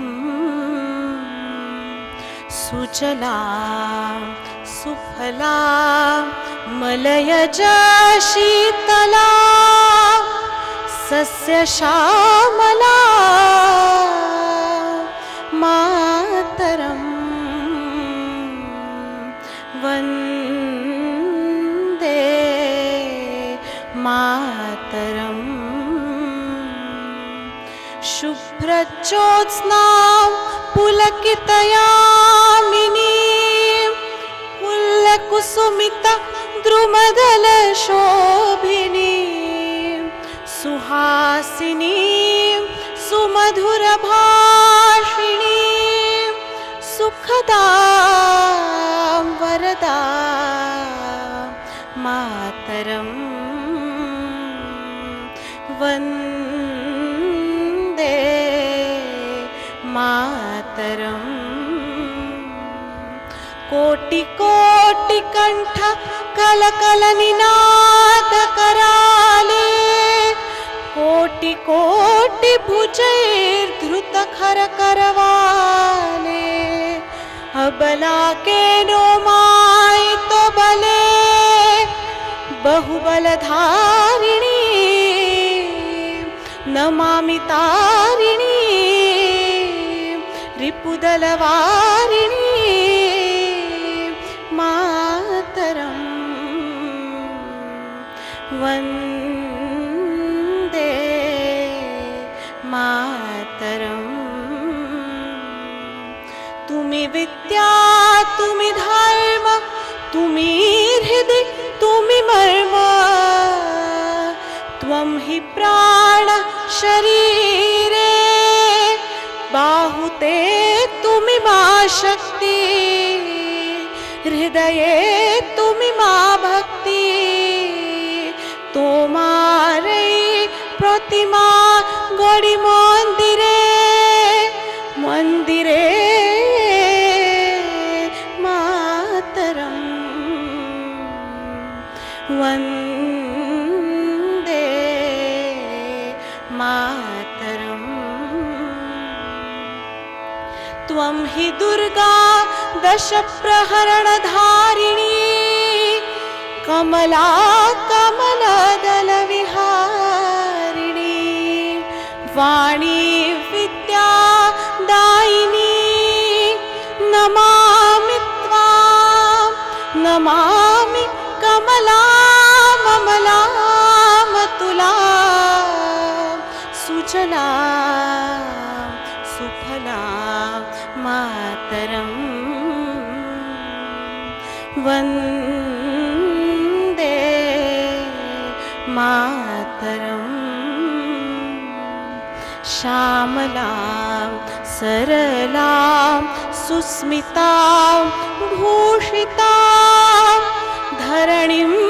सुचला सुफला मलयज शीतला सस्यशामला पुलकितयामिनी। पुलकर्तयामिनी पुल्लकुसुमित द्रुमदलशोभि सुहासिनी सुमधुरभाषिणी सुखदा वरदा मातरम् वन्दे कराले मातरम् धृत खर करवाले अबला के नो माय तो बले बहुबलधारिणी नमामि तारिणी पुदलवारिणी मातरम वन्दे मातरम तुम्ही विद्या तुम्ही धर्म तुम्ही हृदय तुम्ही मर्म त्वम हि प्राण शरीर शक्ती हृदये तुम्ही मा भक्ती प्रतिमा गडीमो दशप्रहरणधारिणी कमला कमलदलविहारिणी वाणी विद्या दायिनी नमा नमा सरला सुस्मिता भूषिता धरणीम्